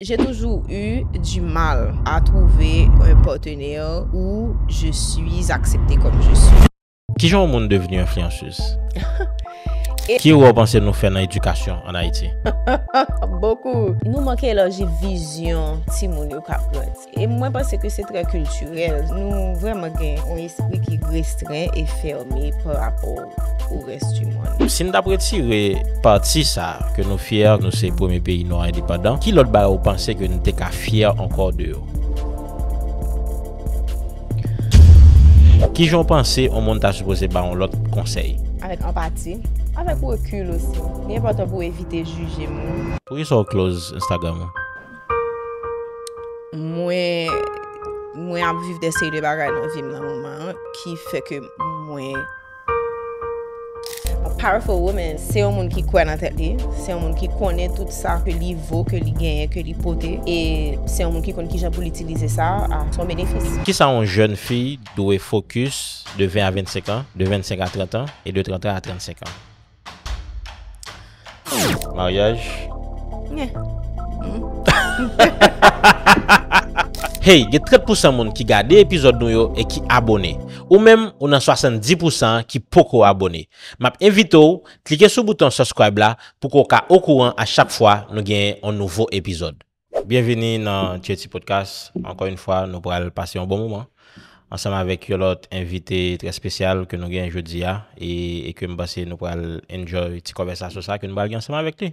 J'ai toujours eu du mal à trouver un partenaire où je suis acceptée comme je suis. Qui genre au monde devenu influenceuse Ki ou ou panse nou fè nan edukasyon an Haiti? Bekou. Nou manke elogi vizyon ti mouni ou ka pranti. E mwen panse ki se tre kulturel. Nou vreman gen yon espri ki restren e fermi par rapport ou restu mouni. Sin tapre ti reparti sa ke nou fyer nou se pweme peyi nou an depadan, ki lot ba ou panse ke nou te ka fyer an kor deyo? Ki jou panse ou moun ta suppose ba ou lot konsey? Awek an pati. Awek an pati. Avèk wèkul osi. Nye patan pou evite juje mwen. Pou yè sou close Instagram? Mwen, mwen ap viv de sey de bagay nan vim nan mwen. Ki fè ke mwen... Powerful woman, se yon moun ki kwen an tète. Se yon moun ki kwenè tout sa ke li vò, ke li genye, ke li pote. E se yon moun ki kon ki jan pou li itilize sa a son ménéfis. Ki sa yon joun fi dwe fokus de 20 a 25 an, de 25 a 30 an, e de 30 a 35 an? Maryaj? Nye. Hey, gen 30% moun ki ga de epizod nou yo e ki abone. Ou menm ou nan 70% ki poko abone. Map evito, klike sou bouton subscribe la pou ko ka okouan a chak fwa nou genye an nouvo epizod. Bienveni nan Tieti Podcast. Ankon yon fwa nou pou al passe yon bon mouman. ansanman vek yon lot envite tre spesyal ke nou gen jodi ya e ke mbase nou pral enjoy ti konvesan sou sa ke nou pral gen ansanman vek te.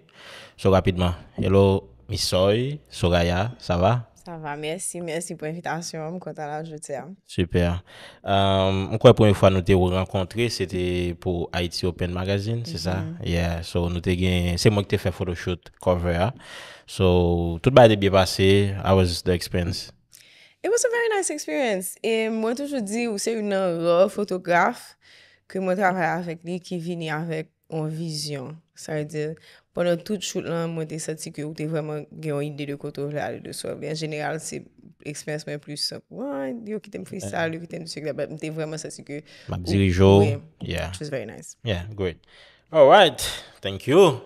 So rapidman, hello Miss Soy, Soraya, sa va? Sa va, mersi, mersi pou invitasyon, mkwantan la joti ya. Super. Mkwantan euh, pou yon fwa nou te wou renkontre, se te pou Haiti Open Magazine, se sa? Mm-hmm. Yeah, so nou te gen, se mwen ki te fe photoshoot, cover ya. So, tout bade bi basi, how was the experience? It was a very nice experience. Et moi toujou di ou se yon re-fotografe ke mwen travare avèk li ki vini avèk an vizyon. Sa yon e di, pwennan tout chout lan, mwen te satsik yo ou te vwèman gen yon ide de koto vle ale de sou. En general, se eksperyansman yon plus sa, yo ki ten pre-style, yo ki ten sik la, mwen te vwèman satsik yo. Mabzi li jou, yeah. Yeah, great. all right thank you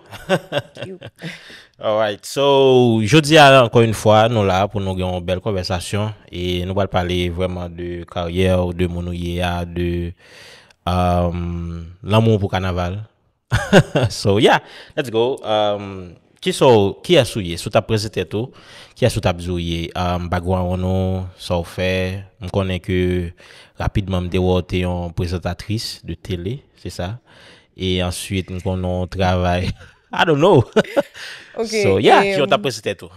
all right so yo diya anko yun fwa nou la pou nou gen bel konversasyon e nou bal pale vreman de karyer de moun ou ye a de um lamoun pou kanaval so yeah let's go um ki sou ki a sou ye sou ta prezete tou ki a sou ta bezou ye bagwa anon sa ou fe m konen ke rapidman m dewo te yon prezentatris de tele se sa E answit mwen konon travay. I don't know. So yeah, jyon ta preste tou.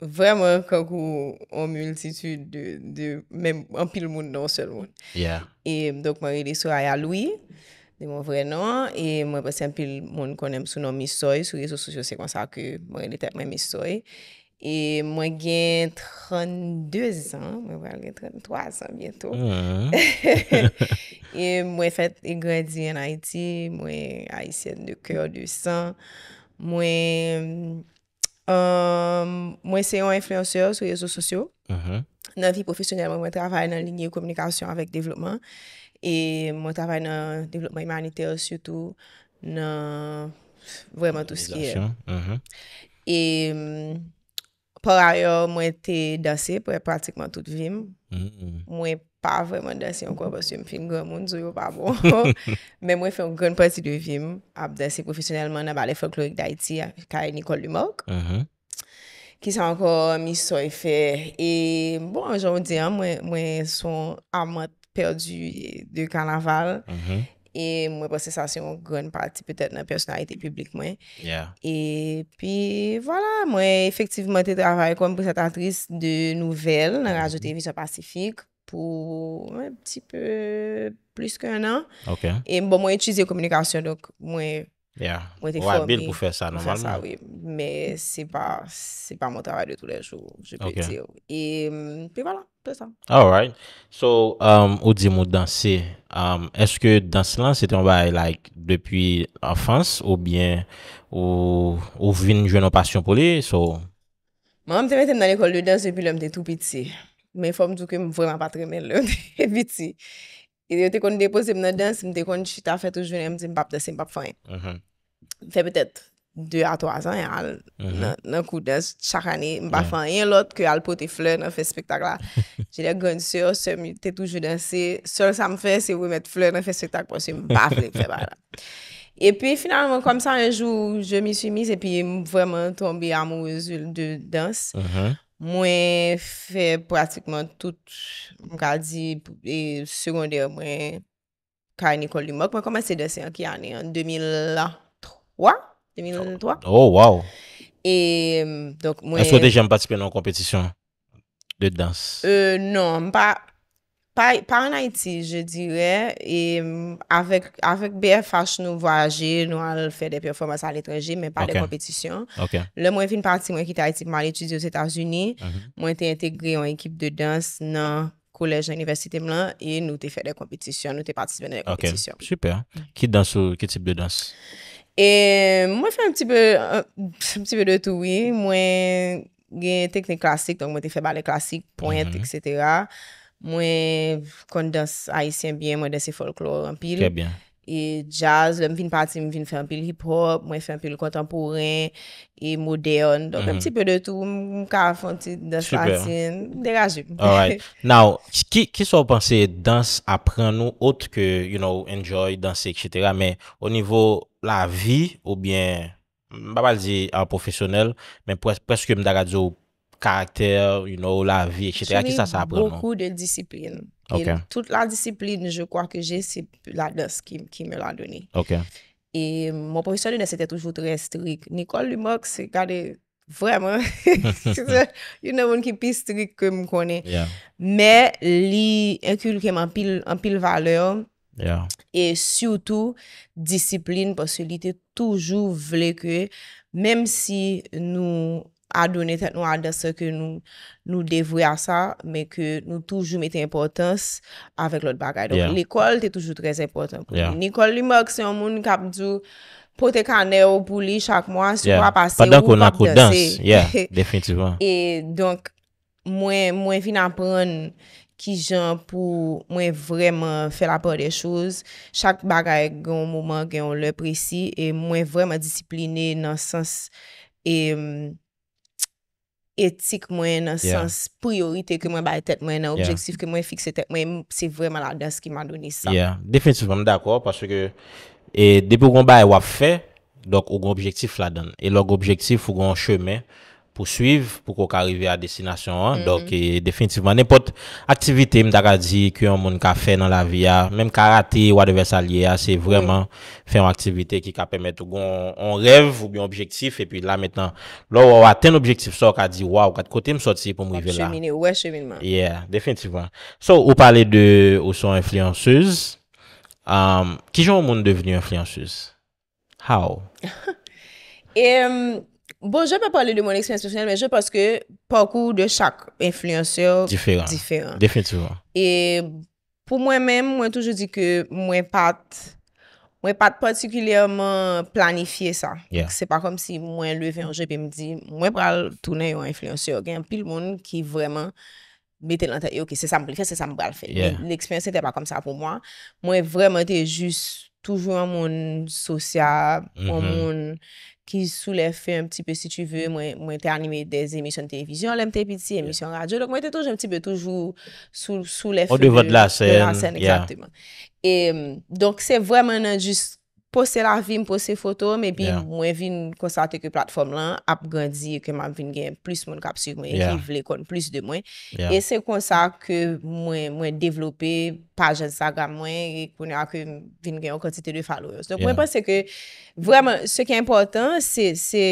Vremen kakou an moultitude de mwen pil moun nan sel moun. E dok mwen rele sou aya loui de mwen vre nan. E mwen prese pil moun konem sou nan misoy sou rezo soujo se kon sa ke mwen rele tekmen misoy. E mwen gen 32 an, mwen gen 33 an bientou. E mwen fèt e gradi en Haiti, mwen Haitienne de coeur du sang. Mwen um, seyon influenceur sou yoso sosyo. Nan vi profesyonel mwen mwen travay nan linye ou komunikasyon avèk devlopman. E mwen travay nan devlopman imanite ou syoutou nan vwèman tout skye. E... Par ayor, mwen te dasye pou e pratikman tout vim. Mm-hmm. Mwen pa vreman dasye ankon posye m film gwa moun, zou yo pa bon. Men mwen fe yon gwen pati de vim ap dasye profesyonelman anba le folklorik da iti kare Nicole Lumoc. Mm-hmm. Ki sa ankon misoy e fe. E bon, anjoun diyan mwen son amat perdi de kanaval. Anjoun mm-hmm. diyan mwen son amat perdi de kanaval. E mwen prosesasyon ou gran pati petèt nan personalite publik mwen. Yeah. E pi, wala, mwen efektivman te travay konm mhm. pou set atris de nouvel nan rajo TV sa Pasifik pou mwen pti peu plus ke an an. Ok. E bon, mwen mwen etize ou komunikasyon dok mwen Ou a bil pou fè sa normalman. Ou a bil pou fè sa, wè. Mè se pa moun travèl de tout lè chou. Je pè ti yo. E, pè wala, pè sa. Alright. So, um, ou di moun dansè. Um, eske dansè lan se tè mwè like depi anfans ou bien ou vin jwen nou pasyon pou li? Mwen mwen te mette m nan ekol lè dansè epi lè mwen te tou piti. Mwen fòm tou ke mwen vwèman pa tremen lè mwen te piti. E, lè te kon depose m nan dansè mwen te kon chita fèt ou jwen mwen te mpap desi mpap fwen. Mwen te mette m nan ekol Fè pètèt, 2 a 3 an yal nan kou danse chak ane mbafan yon lot kè al pote flè nan fè spektak la. Jè lè gwen sè, sè mwen tè toujou danse, sè lè sa mwen fè, sè wè mèt flè nan fè spektak, mwen sè mbafan yon fè bak la. E pi, finalman, kom sa, yon jou, jè mi sou mis, e pi, mwen vwèman tombi amou wè zül de danse. Mwen mhm. fè pratikman tout, mwen kal di, sekondè mwen, kare niko li mok, mwen komase danse an ki ane, ane 2000 ane. Ouwa, 2003. Ouwa. Est-ce que tu as déjà participé dans les compétitions de danse? Euh, non, pas en Haïti, je dirais. Euh, avec BFH, nous voyagions, nous avons fait des performances à l'étranger, mais pas des compétitions. Le moins fin parti, moi, j'étais à Haïti pour m'aller étudier aux Etats-Unis. Mhm. Moi, j'étais intégrée en équipe de danse dans le collège de l'Université de Moulin. Et nous, nous avons fait des compétitions, nous avons participé dans les compétitions. Super. Qui danse ou qui type de danse? E mwen fè un pti pè de tout wè, mwen gen teknik klasik, donk mwen te fè bale klasik, point, mhm. etc. Mwen kont dans aisyen bie, mwen dansi folklor anpil. Kè bie. E jazz, mwen vin pati, mwen vin fè anpil hip-hop, mwen fè anpil kontemporan, e modern, donk mwen mhm. pti pè de tout, mwen ka fè anpil dansi klasik, derajou. Alright. Now, ki sou wopansè dans apren nou, out ke, you know, enjoy, dansi, etc. Mwen fè anpil, mwen fè anpil, mwen fè anpil, mwen fè anpil, mwen fè anpil, la vi ou bien, mbaba li di an euh, profesyonel, men preske mdaga di ou karakter, you know, la vi, etc. Ki sa sa apreman? Sou ni boku de disiplin. Ok. Tout la disiplin, je kwa ke jè, si la dos ki me la doni. Ok. E mwen profesyonel ne se te toujou tre strik. Nicole Lumox, se gade vreman. You know, mwen ki pi strik ke m konen. Yeah. Me li, enkul ke m an pil valeo, Et e surtout, discipline, parce qu'il était toujours voulait que, même si nous a donné, nous a donné ce que nous devouions à ça, mais que nous toujours mettions importance avec l'autre bagage. Donc, l'école était toujours très importante pour nous. L'école, lui-même, c'est un monde qui a besoin de poter carnet au poulet chaque mois, si on va passer, on va passer. Pendant qu'on a cours de danse, yeah, définitivement. Et donc, moi, j'ai fini à apprendre... ki jan pou mwen vreman fè la pò de chouz, chak bagay gen yon mouman gen yon lèp resi, e mwen vreman disipline nan sens etik mwen, nan sens priorite ke mwen baye tèt mwen, nan objektif ke mwen fikse tèt mwen, se vreman la dos ki mwa doni sa. Ya, definitifman d'akor, paswe ke depo kon baye wap fè, dok ou kon objektif la don, e log objektif ou kon chèmen, pou suiv pou kou ka rive a desinasyon an. Dok, definitivman, ne pot aktivite mdaka di ki yon moun ka fe nan la vi a. Mem ka rate wadeve salye a, se vreman fe yon aktivite ki ka pemet ou gon, on rev ou bi objektif e pi la metan. Lo, wou a ten objektif so, ka di, wou, kat kote msoti pou mou vive la. Wè, cheminman. Yeah, definitivman. So, wou pale de, wou son influenceuse. Ki um, joun moun deveni influenceuse? How? Ehm... Bon, je peux parler de mon expérience personnal, mais je pense que parcours de chaque influenceur différent. Définitivement. Et pour moi-même, moi toujours dis que moi pas particulièrement planifié ça. C'est pas comme si moi levé un jeu et puis me dis moi bra l'tourner un influenceur. Il y a un pile monde qui vraiment mette l'intérêt. Ok, c'est ça m'intéresse, c'est ça m'bra l'fait. L'expérience n'était pas comme ça pour moi. Moi vraiment, j'étais juste toujours en monde social, en mm-hmm. monde... ki sou le fe un pti pe si tu ve, mwen te anime des emisyon televizyon, lèm te piti, emisyon radyo, lèm te touj un pti pe toujou sou le fe. Ou de vòt la sen. De la sen, ekatèman. Et donc, c'est vraiment injuste. Pose la vim, pose foto, me bin mwen vin konsate ke platform lan, ap gandzi keman vin gen plis moun kap suk mwen, viv le kon plis de mwen, e se konsa ke mwen mwen devlope pajen sa gam mwen, e konya kem vin gen an kontite de faloyos. Mwen pense ke, vreman, seke importan, se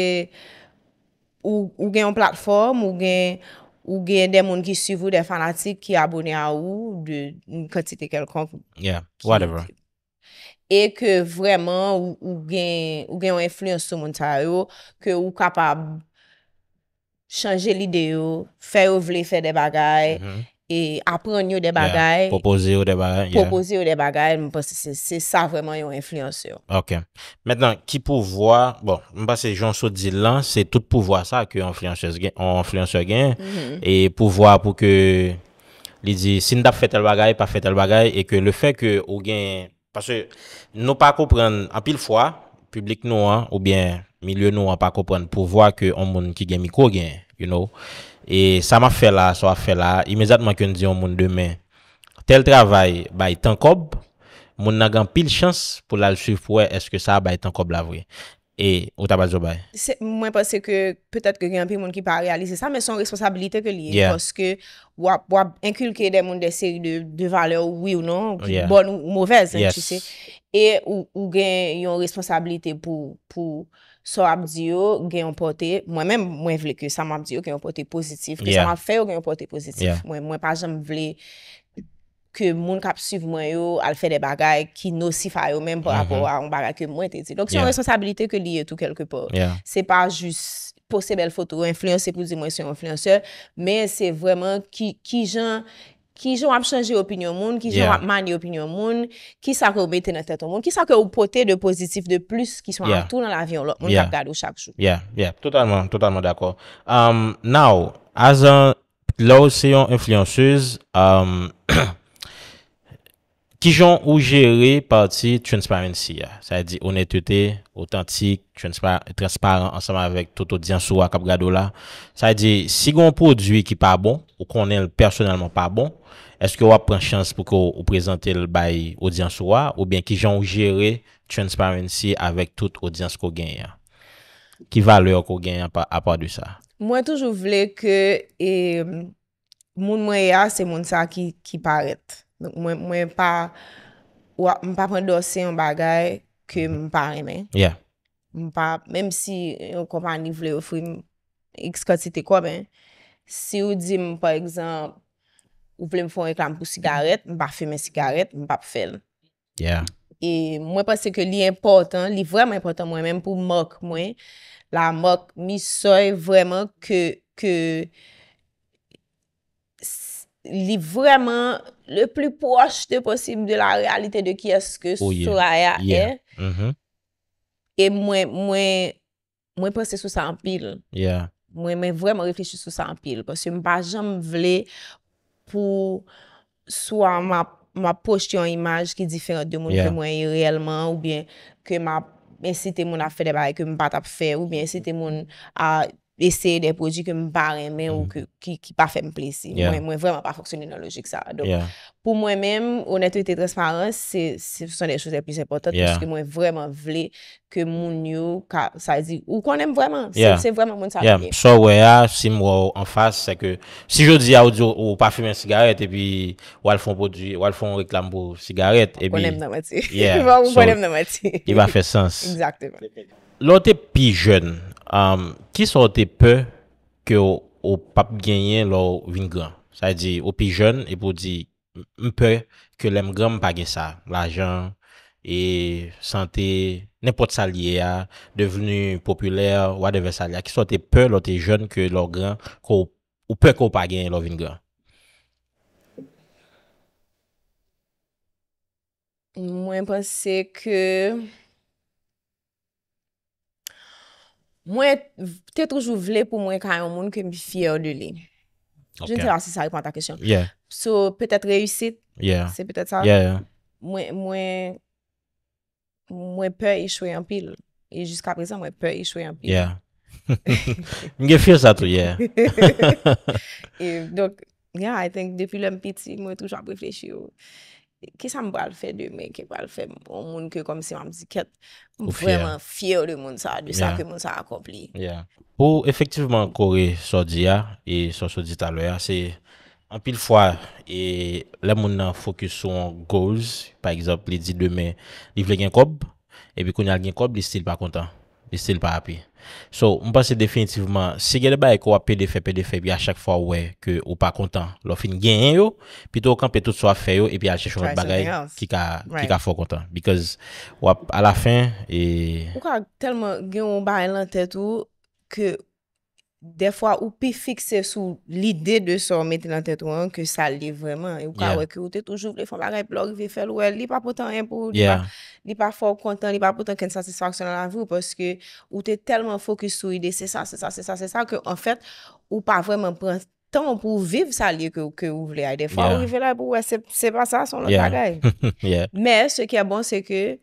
ou gen an platform, ou gen den moun ki suvou, den fanatik ki abone a ou, de kontite kelkon. Yeah, whatever. E ke vreman ou gen yon influenso moun ta yo, ke ou kapab chanje l'ide yo, fè ou vle fè de bagay, mhm. e apren yo de bagay. Propose yo de bagay. Propose yo de bagay, mwen pas se se sa vreman yon influenso. Ok. Bon, mwen pas se jonsou di lan, se tout pou vwa sa ke yon influenso gen, mhm. e pou vwa pou ke li di, si ndap fè tel bagay, pa fè tel bagay, e ke le fè ke ou gen... Pase nou pa kopren apil fwa, publik nou an ou bien milye nou an pa kopren pou vwa ke an moun ki gen mikou gen, you know, e sa ma fe la, sa ma fe la, imezatman ken di an moun deme, tel travay bay tankob, moun nan gan pil chans pou lal sufwe eske sa bay tankob la vwe. e ou tabal jobay. Mwen pense ke, petet ke gen yon pi moun ki pa realise sa, men son responsabilite ke li, koske wap, wap inkulke den moun de seri de, de vale ou wou non, bon ou mouvez, en chise. E ou gen yon responsabilite pou, pou so abdi yo, gen yon pote, mwen men mwen vle ke sa mwen abdi yo, gen yon pote pozitif, ke sa mwen fe yo, gen yon pote pozitif. Mwen mwen pa jen mwen vle, ke moun kap siv mwen yo al fè de bagay ki nosif a yo mèm pò rapò an bagay ke mwen te di. Donk se yon responsabilite ke li yo tout kelkepò. Se pa jous pou se bel foto, ou influense pou zi mwen se yon influenceur, mè se vwèman ki joun ap chanje opinyon moun, ki joun ap manye opinyon moun, ki sa ke ou bete nan tèt an moun, ki sa ke ou pote de pozitif de plus ki son an tout nan la viyon lò. Moun kap gado chak chou. Yeah, yeah, totalman, totalman d'akò. Um, now, as an lò se yon influenceuse, amm, um, Kijon ou jere pati transparency ya? Sa y di honetite, otantik, transparent ansama vek tout audianswa kab grado la. Sa y di, si gon produy ki pa bon, ou konel personelman pa bon, eske wap pren chans pou ko ou prezante l bayi audianswa ou bien kijon ou jere transparency avek tout audianswa ko genya? Ki valyo ko genya apat di sa? Mwen toujou vle ke moun mwen ya se moun sa ki paret. Mwen pa, mwen pa pwant dosye an bagay ke mhm. mwen pa remen. Yeah. Mwen pa, menm si an kompani vle ofri x katite kwa men, se ou di mwen par ekzamp, ou vle mwen fwant reklam pou sigaret, mwen pa fweme sigaret, mwen pa pwel. Yeah. E mwen pase ke li important, li vremen important mwen, menm pou mok mwen, la mok mi soy vremen ke... li vreman le pli proche de posim de la realite de ki eske sou raya e, e mwen prese sou san pil, mwen mwen vreman refleje sou san pil, posi mwen pa jen mwen vle pou, swa mwen poche yon imaj ki diferent de mwen ke mwen yon realman, ou bien ke mwen insite moun a fede bari ke mwen pat ap fe, ou bien insite moun a... eseye de projit ke m pa remen ou ki mm-hmm. pa fe m plesi. Mwen mwen vreman pa foksyon ino logik sa. Don, pou mwen menm, oneto ite transparent, se son de chouze plis important pou se mwen vreman vle ke moun yo sa zi ou konem vreman. Se mwen moun sa vle. So, wè ya, ah, si mwen wou an fas, se ke si jou di a ou di ou pa fime sigaret e pi wal fon reklam pou sigaret e bi... Ou konem nan mati. Ou konem nan mati. I va fe sens. Exactement. Lote pi jen... Ki sou te pe ke ou pap genyen lor vingan? Sa e di, ou pi jen, e pou di, mpe ke lemgan mpage sa, la jan, e sante, nepot salye ya, devenu popüler, wadeve salya, ki sou te pe lor te jen ke lor gen, ou pe ko page yon lor vingan? Mwen pense ke... Mwen te toujou vle pou mwen ka yon moun ke mbi fye ou de lini. Je nte lansi sa yon panta kèsyon. So, petèt reyusit, se petèt sa, mwen pè yon chwe yon pil. E jusqu'a prezant mwen pè yon chwe yon pil. Yeah, mwen fye yon chwe yon pil, yeah. E, dok, yeah, I think, depi lèm piti, mwen toujou ap reflechi ou... Kè sa m pou al fè demè, kè pou al fè bon moun kè kom si mam zikèt m pou fèman fèyo de moun sa, de sa kè moun sa akop li. Ou efektivman kore sò diya, e sò sò di talwe ya, se an pil fwa, e la moun nan fokus sou an gòz, pa ekzop, li di demè, li vle gen kob, e bi kon al gen kob, li stil pa kontan. mi stil pa api. So, mwen panse definitivman, se gen de baye ko wap pede fe, pede fe, bi a chak fwa wè, ke ou pa kontan, lò fin gen yen yo, pito wak an pe tout so a fe yo, e pi a chek chon lò bagay, ki ka fwa kontan. Because, wap, a la fin, e... Ou ka telman gen wap baye lan tet ou, ke... defwa ou pi fikse sou l'ide de sou mette nan tetouan ke sa li vreman. Ou ka wèk, ou te toujou vle fòm la gaye blog, vi fèl, ouè, li pa potan li pa fòm kontan, li pa potan ken satisfaksyonal avou, pòske ou te telman fokus sou ide, se sa, se sa, se sa, se sa, ke an fèt, ou pa vreman pren ton pou viv sa li ke ou vle haye. Defwa, ou vi fèl, ouè, se pa sa, son la gaye. Mè, se ki a bon, se ke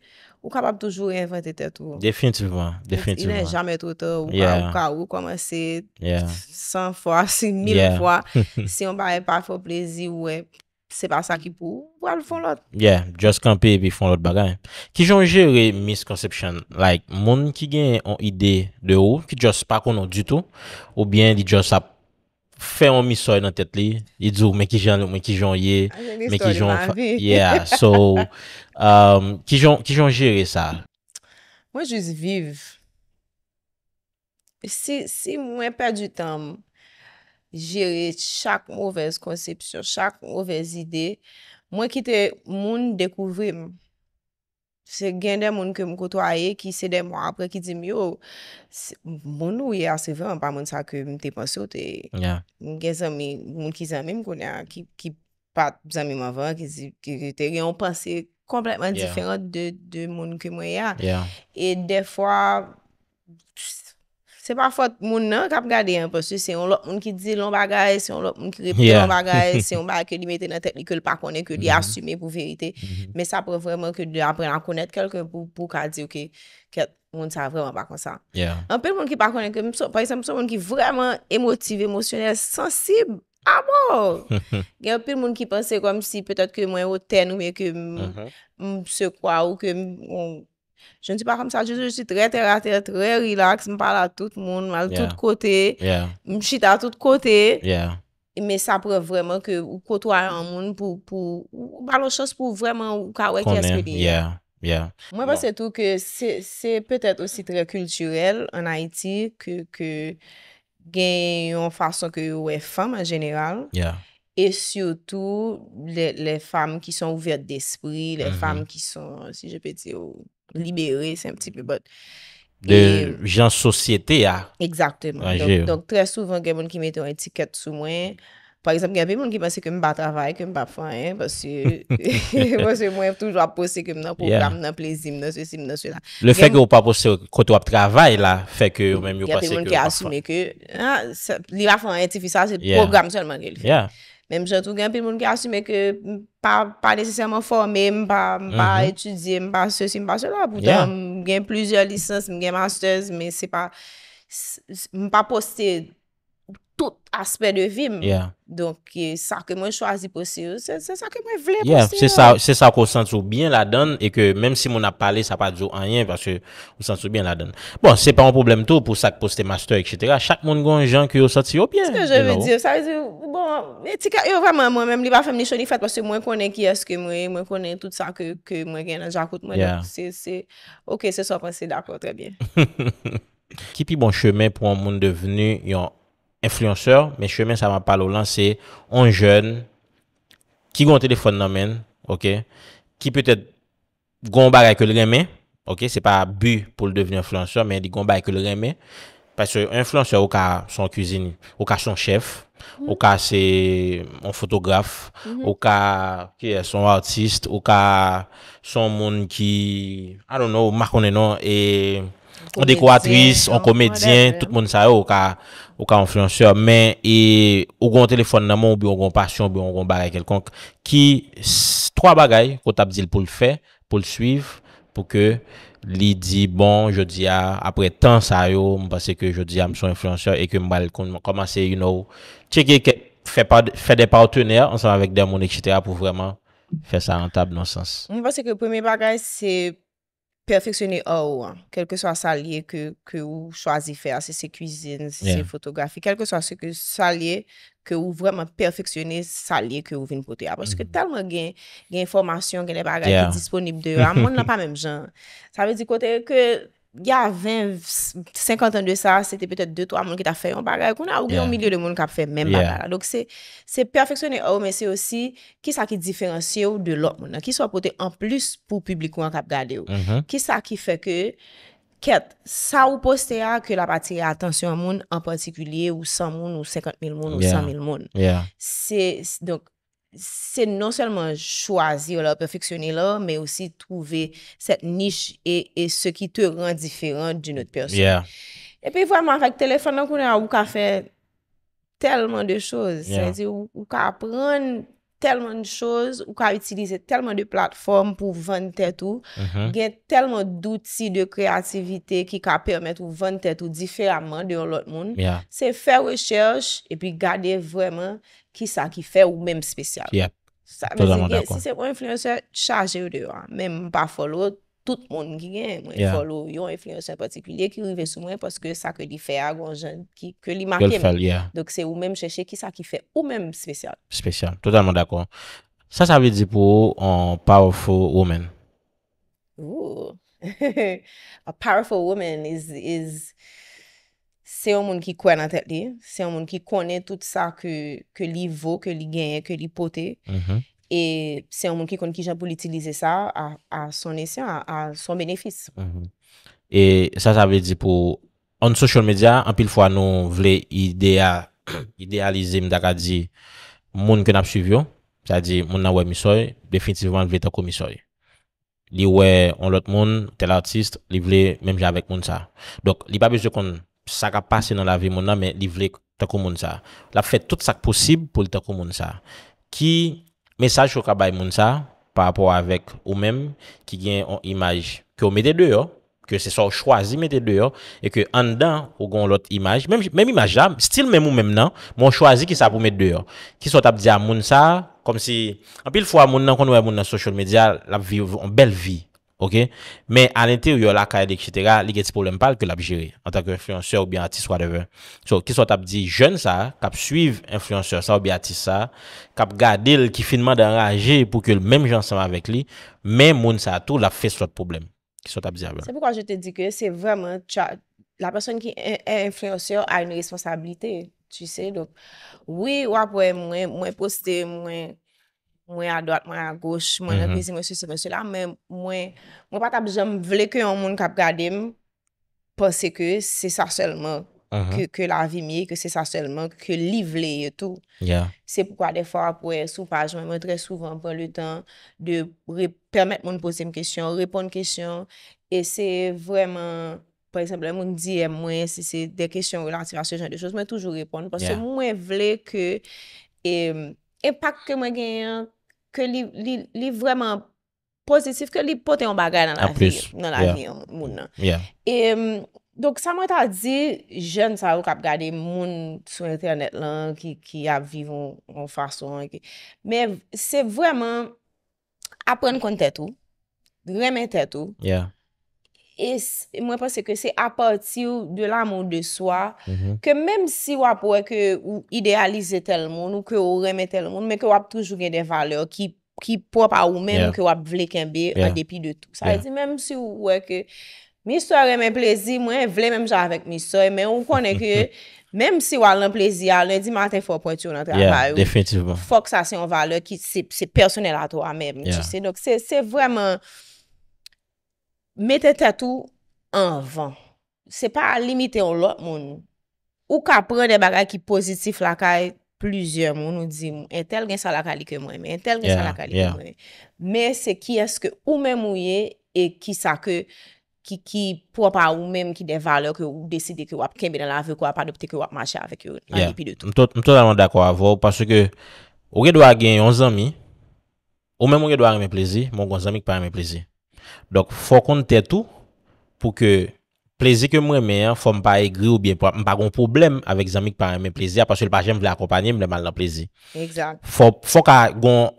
Ou kapap toujou yinvent ete tou. Definitivwa. Definitivwa. Il nè jame touta ou ka ou koman se san fwa, si mil fwa. Si yon ba e pa fwo plezi ou e se pa sa ki pou, ou al fon lot. Yeah, just kampi epi fon lot bagay. Ki jonge yon miskonsepsyon? Like, moun ki gen yon ide de ou, ki just pa konon dutou, ou bien di just ap Fè yon misoy nan tèt li. Yidzou, men ki joun ye. Men ki joun fè. Yeah, so. Um, ki joun jere sa. Mwen jiz vive. Si mwen pè di tam jere chak mouvez konsepsyon, chak mouvez ide, mwen kite moun dekouvre mwen. Se gen de moun ke mkoto a ye ki sede mwa apre ki di myo, moun ou ye asevan pa moun sa ke mte panso te. Moun ki zanmim kon ya, ki pat zanmim avan, ki te gen yon panse kompletman diferent de moun ke mwen ya. E defwa... Se pa fote moun nan kap gade, se yon lop moun ki dizi loun bagay, se yon lop moun ki ripte loun bagay, se yon bagay ke li mette nan teknikol pa konen, ke li asume pou verite. Me sa pou vremen ke di apren an konet kelke pou ka di ouke ket moun sa vremen pa konsan. An pe l moun ki pa konen ke, par exemple, son moun ki vremen emotiv, emosyonel, sensib, a mor. Yon pe l moun ki pense kom si petot ke mwen o ten ouye ke mse kwa ou ke moun... Mm-hmm. Je ne di pa kom sa, je si tre terater, tre relax, me pala tout moun, me al tout kote, me chita tout kote, me sapre vreman ke ou koto a yon moun pou, pou, malo chans pou vreman ou kawèk yaspe di. Yeah, yeah. Mwen pa se tou ke se, se petèt osi tre kulturel an Haiti ke, ke gen yon fason ke ou e fèm an jenèral, Yeah. e siotou le, le fèm ki son ouverte despri, le fèm ki son, si je pe ti ou... Libere, se un pti pe bot. De jan sosyete ya. Exactement. Donk tre souvan gen moun ki meton etiket sou mwen. Par exemple, gen pe moun ki pase ke mba travay, ke mba fwa, mwen toujwa pose ke mna program, mna plezim, mna souci, mna souci. Le fek yo pa pose koto ap travay la, fek yo mwen yo pase ke mba fwa. Gen pe moun ki asume ke, li la fwa entifi sa, se program sol man gen li fek. Men m jantou gen pil moun ki asume ke pa lesesèrman formè, m pa etudè, m pa sèsi, m pa sèla. Mhm. M gen plizè lisans, m gen masterz, men m pa postè. tout aspe de vim. Donk, sa ke mwen chwazi posi yo, se sa ke mwen vle posi yo. Se sa kon sent sou byen la don, e ke menm si moun ap pale, sa pa djou anyen, paske mwen sent sou byen la don. Bon, se pa yon problem tou, pou sa ke poste master, chak moun gwen jan ki yo soti yo byen. Se ke jè vè diyo, sa vè diyo, bon, eti ka yon vèman mwen mèm li ba fèm ni choni fèt, paske mwen konen ki eske mwen, mwen konen tout sa ke mwen gen a jakout mwen. Ok, se sa pon se dako, trebyen. Ki pi bon cheme pou yon moun deveni Influenceur, mè chè mè sa va pale ou lan, c'è an jèn, ki gon tè lè fon namèn, ok, ki pè tè gomba lè ke lè mè, ok, c'è pa bu pou lè devine influenceur, mè di gomba lè ke lè mè, pè se influenceur ou ka son cuisine, ou ka son chef, ou ka son fotografe, ou ka son artiste, ou ka son moun ki, I don't know, makonè nan, e... On dekouratris, on komedien, tout moun sa yo ou ka, ou ka enfilanser. Men, e, ou gon telefon nan moun, ou bi ou gon pasyon, ou bi ou gon bagay kelkonk. Ki, troa bagay, kwa tabdil pou l'fè, pou l'suiv, pou ke li di, bon, je di a, apre tan sa yo, mou pase ke je di a mson enfilanser, e ke mbal kon komanse, you know, tseke ke, fè de partener, ansan avèk demoun, etc., pou vreman fè sa an tab non sans. Mou pase ke pweme bagay, se... Perfeksyoner a ou an. Kelke so a salye ke ou chwazi fèr. Se se kouzine, se se fotografi. Kelke so a salye ke ou vreman perfeksyoner salye ke ou vin pote a. Ah, Paske mm-hmm. talman gen gen informasyon, gen le bagay ki disponib de ou. A moun nan pa menm jan. Sa ve di kote ke... ya 20, 52 sa, sete petet 2-3 moun ki ta fè yon bagay, kon a ou gen yon milyon de moun kap fè men bagay la. Donk se, se perfeksyonè ou, oh, men se osi, ki sa ki diferansye ou de lop moun la, ki sa apote en plus pou publikouan kap gade ou. Ki sa ki fè ke, ket, sa ou poste ya ke la pati ya atensyon moun, an patikulye, ou 100 moun, ou 50 mil moun, ou 100 mil moun. Se, donk, c'est non seulement choisir la perfectionner là, mais aussi trouver cette niche et, ce qui te rend différent d'une autre personne. Et puis vraiment, avec le téléphone, on a fait tellement de choses. Yeah. C'est-à-dire, on telman chouz, ou ka itilize telman de platform pou vante te tou, gen mm-hmm. telman douti de kreativite ki ka pemet ou vante te tou difereman de ou lot moun, se fè wèchech e pi gade vwèman ki sa ki fè ou mèm spesyal. Si se pou influencer, chaje ou de ou, mèm pa folot, Tout moun ki gen, mwen follow yon influencer patikulye ki rive sou mwen poske sa ke li fe agon jen, ke li makye mwen. Ke l fel, ya. Dok se ou menm cheche ki sa ki fe ou menm spesyal. Spesyal, totalman d'akon. Sa sa vi di pou an powerful woman? Ou, a powerful woman is, se yon moun ki kwen nan tel di, se yon moun ki kwenen tout sa ke li vo, ke li genye, ke li pote. Mm-hmm. E se yon moun ki kon ki ja pou l'utilize sa a son esya, a son benefis. Mhm. E sa sa ve di pou, an social media, an pil fwa nou vle idea, idealizim daga di, moun ke nap suivyon, sa di, moun nan wè misoy, definitivman vle tako misoy. Li wè an lot moun, tel artist, li vle, menm jè avèk moun sa. Dok, li pa bezo kon, sa ka pase nan la vi moun nan, men li vle tako moun sa. La fè tout sak posib pou l'i tako moun sa. Ki... Message que vous moun ça par rapport avec ou même qui gagne une image que vous mettez dehors que c'est soit choisi mettez dehors et que en dedans ou gon l'autre image même même image là style même ou même non mon choisi qui ça pour mettre dehors qui soit tap à moun ça comme si en pile fois moun nan voit moun social media la vivre une belle vie Ok, men an ete ou yon lakay dek chetera, li gen ti problem pal ke l ap jiri, an tanke influenceur ou bi atis whatever. So, ki sot ap di jen sa, kap suiv influenceur sa ou bi atis sa, kap gade l ki finman den reage pou ke l menm jansama vek li, menm moun sa tou la fe sot problem, ki sot ap jiri. Se pou kwa je te di ke se vreman, la person ki en influenceur a yon responsabilite, tu se, lop, wi wapwe mwen, mwen poste, mwen... mwen a doat, mwen a goch, mwen aprezi mhm. mwen se se mwen se la, mwen patab jom vle ke yon moun kap gade m, pase ke se sa selman ke la vi mi, ke se sa selman, ke li vle yotou. Se pwokwa defa apwe, sou pa jwem mwen tre souvan pwen l utan de permette moun pose m kèsyon, repon kèsyon, e se vwèman, pasemple moun diè mwen, se se de kèsyon relatif a se jen de chòs, mwen toujou repon, pase mwen vle ke e... Eh, Epak ke mwen genyen, ke li vreman pozitif, ke li pote yon bagay nan la vi, nan la vi yon moun nan. Yeah. E, m, dok sa mwen ta di, jen sa wou kap gade moun sou internet lan ki, ki ap vivon, yon fason ki. Men, se vreman apren kon tetou, remen tetou. Yeah. Yeah. Et moi pense que c'est à partir de l'amour de soi mm-hmm. que même si wap wèk ou idéalise tel monde ou kè ou remè tel monde, mè kè wap toujou gen de valeur ki pwè pa ou mèm kè wap vle kèmbe an depi de tout. Ça yè di mèm si wèk, mè sou arè mè plezi, mè vle mèm jè avèk mè sou, mè ou konè kè, mèm si wè lèm plezi, alè di mè atè fò pwè ti wè nan trabè ou, fòk sa sè yon valeur ki sè personel atò wè mèm, tu sè. Donc, sè vreman... Mète tètou anvan. Se pa limite ou lòp moun. Ou ka pre de bagay ki pozitif lakay, plujè moun ou di, en tel gen sa lakali ke mwenme. En tel gen sa lakali ke mwenme. Me se ki eske ou men mouye, e ki sa ke, ki pou apan ou menm ki devalòk, ou deside ki wap kembe nan lave, ku apan opte ki wap mache avèk yo. Anipi de tout. M'tot anman d'akwa avò, paswe ke ou gen do a gen yon zami, ou men moun gen do a reme plezi, moun gon zami ki pa reme plezi. Donk fò kon te tou pou ke plezi ke mwen mè fò m pa egri ou m pa kon problem avèk zanmik pa mè plezi apòsèl pa jèm vle akopanyem m le mal nan plezi. Exact. Fò ka gwen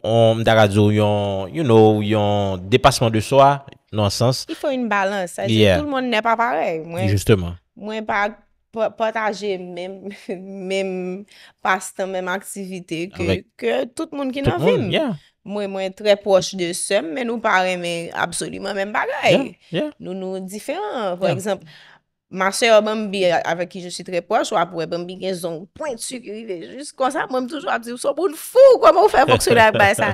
m da radzo yon, you know, yon depasman de soya nan sens. I fò yon balans. Yeah. Toul moun nè pa pare. Justeman. Mwen pa potaje mèm pastan, mèm aktivite ke tout moun ki nan fèm. Tout moun, yeah. Mwen mwen tre poch de sem, men nou parem e absoloumen men bagay. Nou nou diferan. For eksemp, ma seyo bambi avè ki je si tre poch, wap wè bambi gen zon pointu ki rive. Jis kon sa, mwen mwen toujou apse ou sopoun fou kwa moun fè fokso lèk bè sa.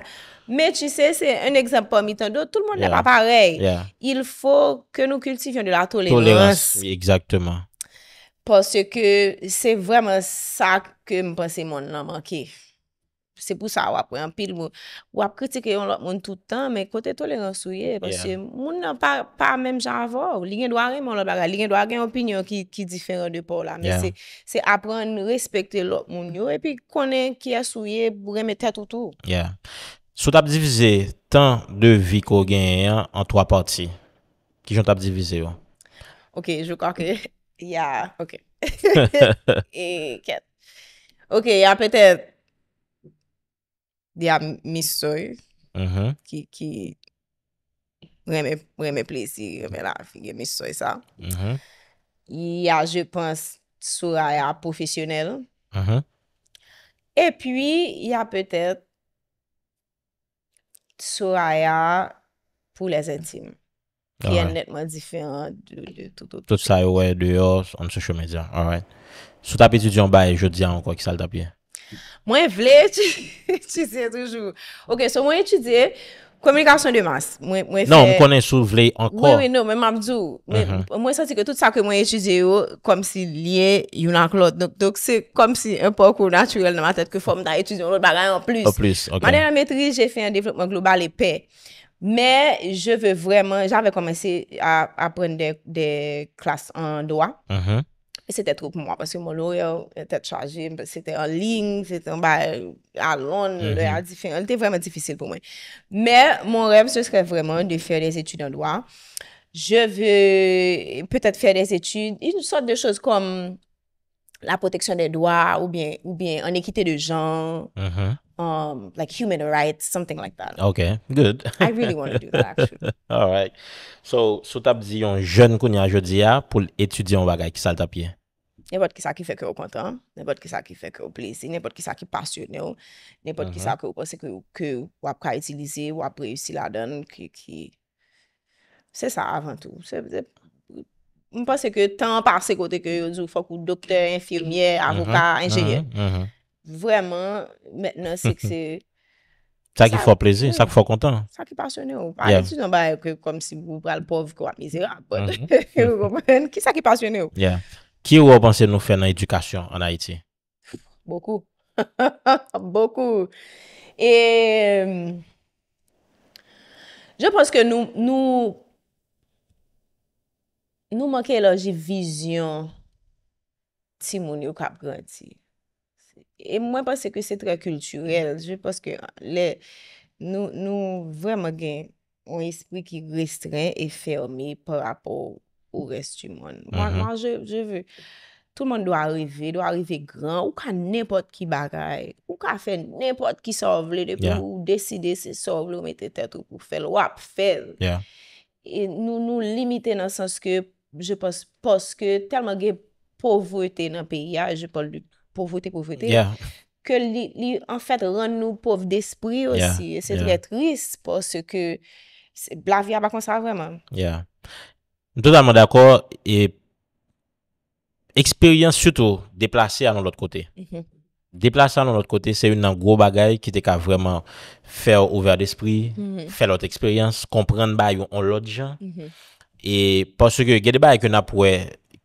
Men ti se, se en eksemp pò mitan do, tout moun ne pa parey. Il fò ke nou kultivyon de la tolérans. Exactement. Pò se ke se vreman sa ke mwen pense moun nan manke. Se pou sa wap, wap kritike yon lop moun toutan, men kote tolèran sou ye, moun nan pa mèm jan avò, li gen do a gen moun lop baga, li gen do a gen opinyon ki diferan de pou la, men se apren respekte lop moun yo, e pi konen ki a sou ye, eh, bourè mè tè toutou. Sou tap divize tan de vi kò gen yon an 3 pati, ki jont tap divize yo. Ok, jou kake, ya, ok, e, ket, ok, ya pètè, Di a missoy mm-hmm. ki reme plesi, reme la figye missoy sa. Mm-hmm. Ya je pens souraya profesyonel. Mm-hmm. E pi, ya petet souraya pou les intime. Ki en netman diferent de tout. Tout sa yo wey de yo an sosyo medya. Sou tapit diyon baye, je diyon kwa ki sal tapye. Moi, je voulais étudier toujours. Ok, donc moi, étudier communication de masse. Moi, moi Non, je connais encore. Oui, oui, non, mais je me moi, je sens que tout ça que moi, étudié comme si y une à un Donc, donc c'est comme si un parcours naturel dans ma tête que forme d'étudier un autre bagage en plus. En plus, ok. la maîtrise, j'ai fait un développement global et paix. Mais je veux vraiment, j'avais commencé à, apprendre prendre des, classes en droit. Mhm c'était trop pour moi parce que mon loyer était chargé, c'était en ligne, c'était en bas ben, à Londres, c'était mm-hmm. vraiment difficile pour moi. Mais mon rêve, ce serait vraiment de faire des études en droit. Je veux peut-être faire des études, une sorte de choses comme la protection des droits ou bien, ou bien en équité de genre, mm like human rights, something like that. Okay, good. I really want to do that, actually. All right. So, so as dit un jeune qu'on a aujourd'hui ah, pour étudier en bagage qui pied. Nè bot ki sa ki fèk yo kontan, nè bot ki sa ki fèk yo plezi, nè bot ki sa ki pasyon yo, nè bot ki sa ki yo pense ki yo ke wap ka itilize, wap preysi la dan, ki... Se sa avan tou. Mwen pense ki tan par se kote ki yo zou fòk ou doktè, infirmier, avokat, enjèye, vwèman, mètenan se ki se... Sa ki fòk plezi, sa ki fòk kontan? Sa ki pasyon yo, ane tout an baye ke kom si mou pral pov kwa mizera, pot, ki sa ki pasyon yo. Yeah. Ki ou ou panse nou fè nan edukasyon an Haiti? Boku. Boku. E, je panse ke nou nou manke lò jè vizyon ti moun yo kap granti. E mwen panse ke se tre kulturel. Je panse ke lè nou vreman gen an espri ki restren e fermi par apò ou restu moun. Moun, mhm. moun, je, je vè. Tout moun dò a revè, dò a revè gran, ou ka nèpot ki bagay, ou ka fè nèpot ki sovle, dè pou dèside se sovle, ou mète tètrou pou fèl, wap fèl. E nou, nou limitè nan sens ke, je pòs, pòs ke, telman gen povretè nan pèy ya, je pòl pouvretè, pouvretè, ke li, li, en fèt, rèn nou pov dèspri osi. Se dè trè très, pòs se ke, blavya bakon sa vèman. Ya. Ya. Nou toutalman d'akor, eksperyens soutou, deplase anon l'ot kote. Deplace anon l'ot kote, se yon nan gro bagay ki te ka vreman fè ouver d'espri, fè l'ot eksperyens, komprenn ba yon anon l'ot jan. E porsi ke gède ba yon apouè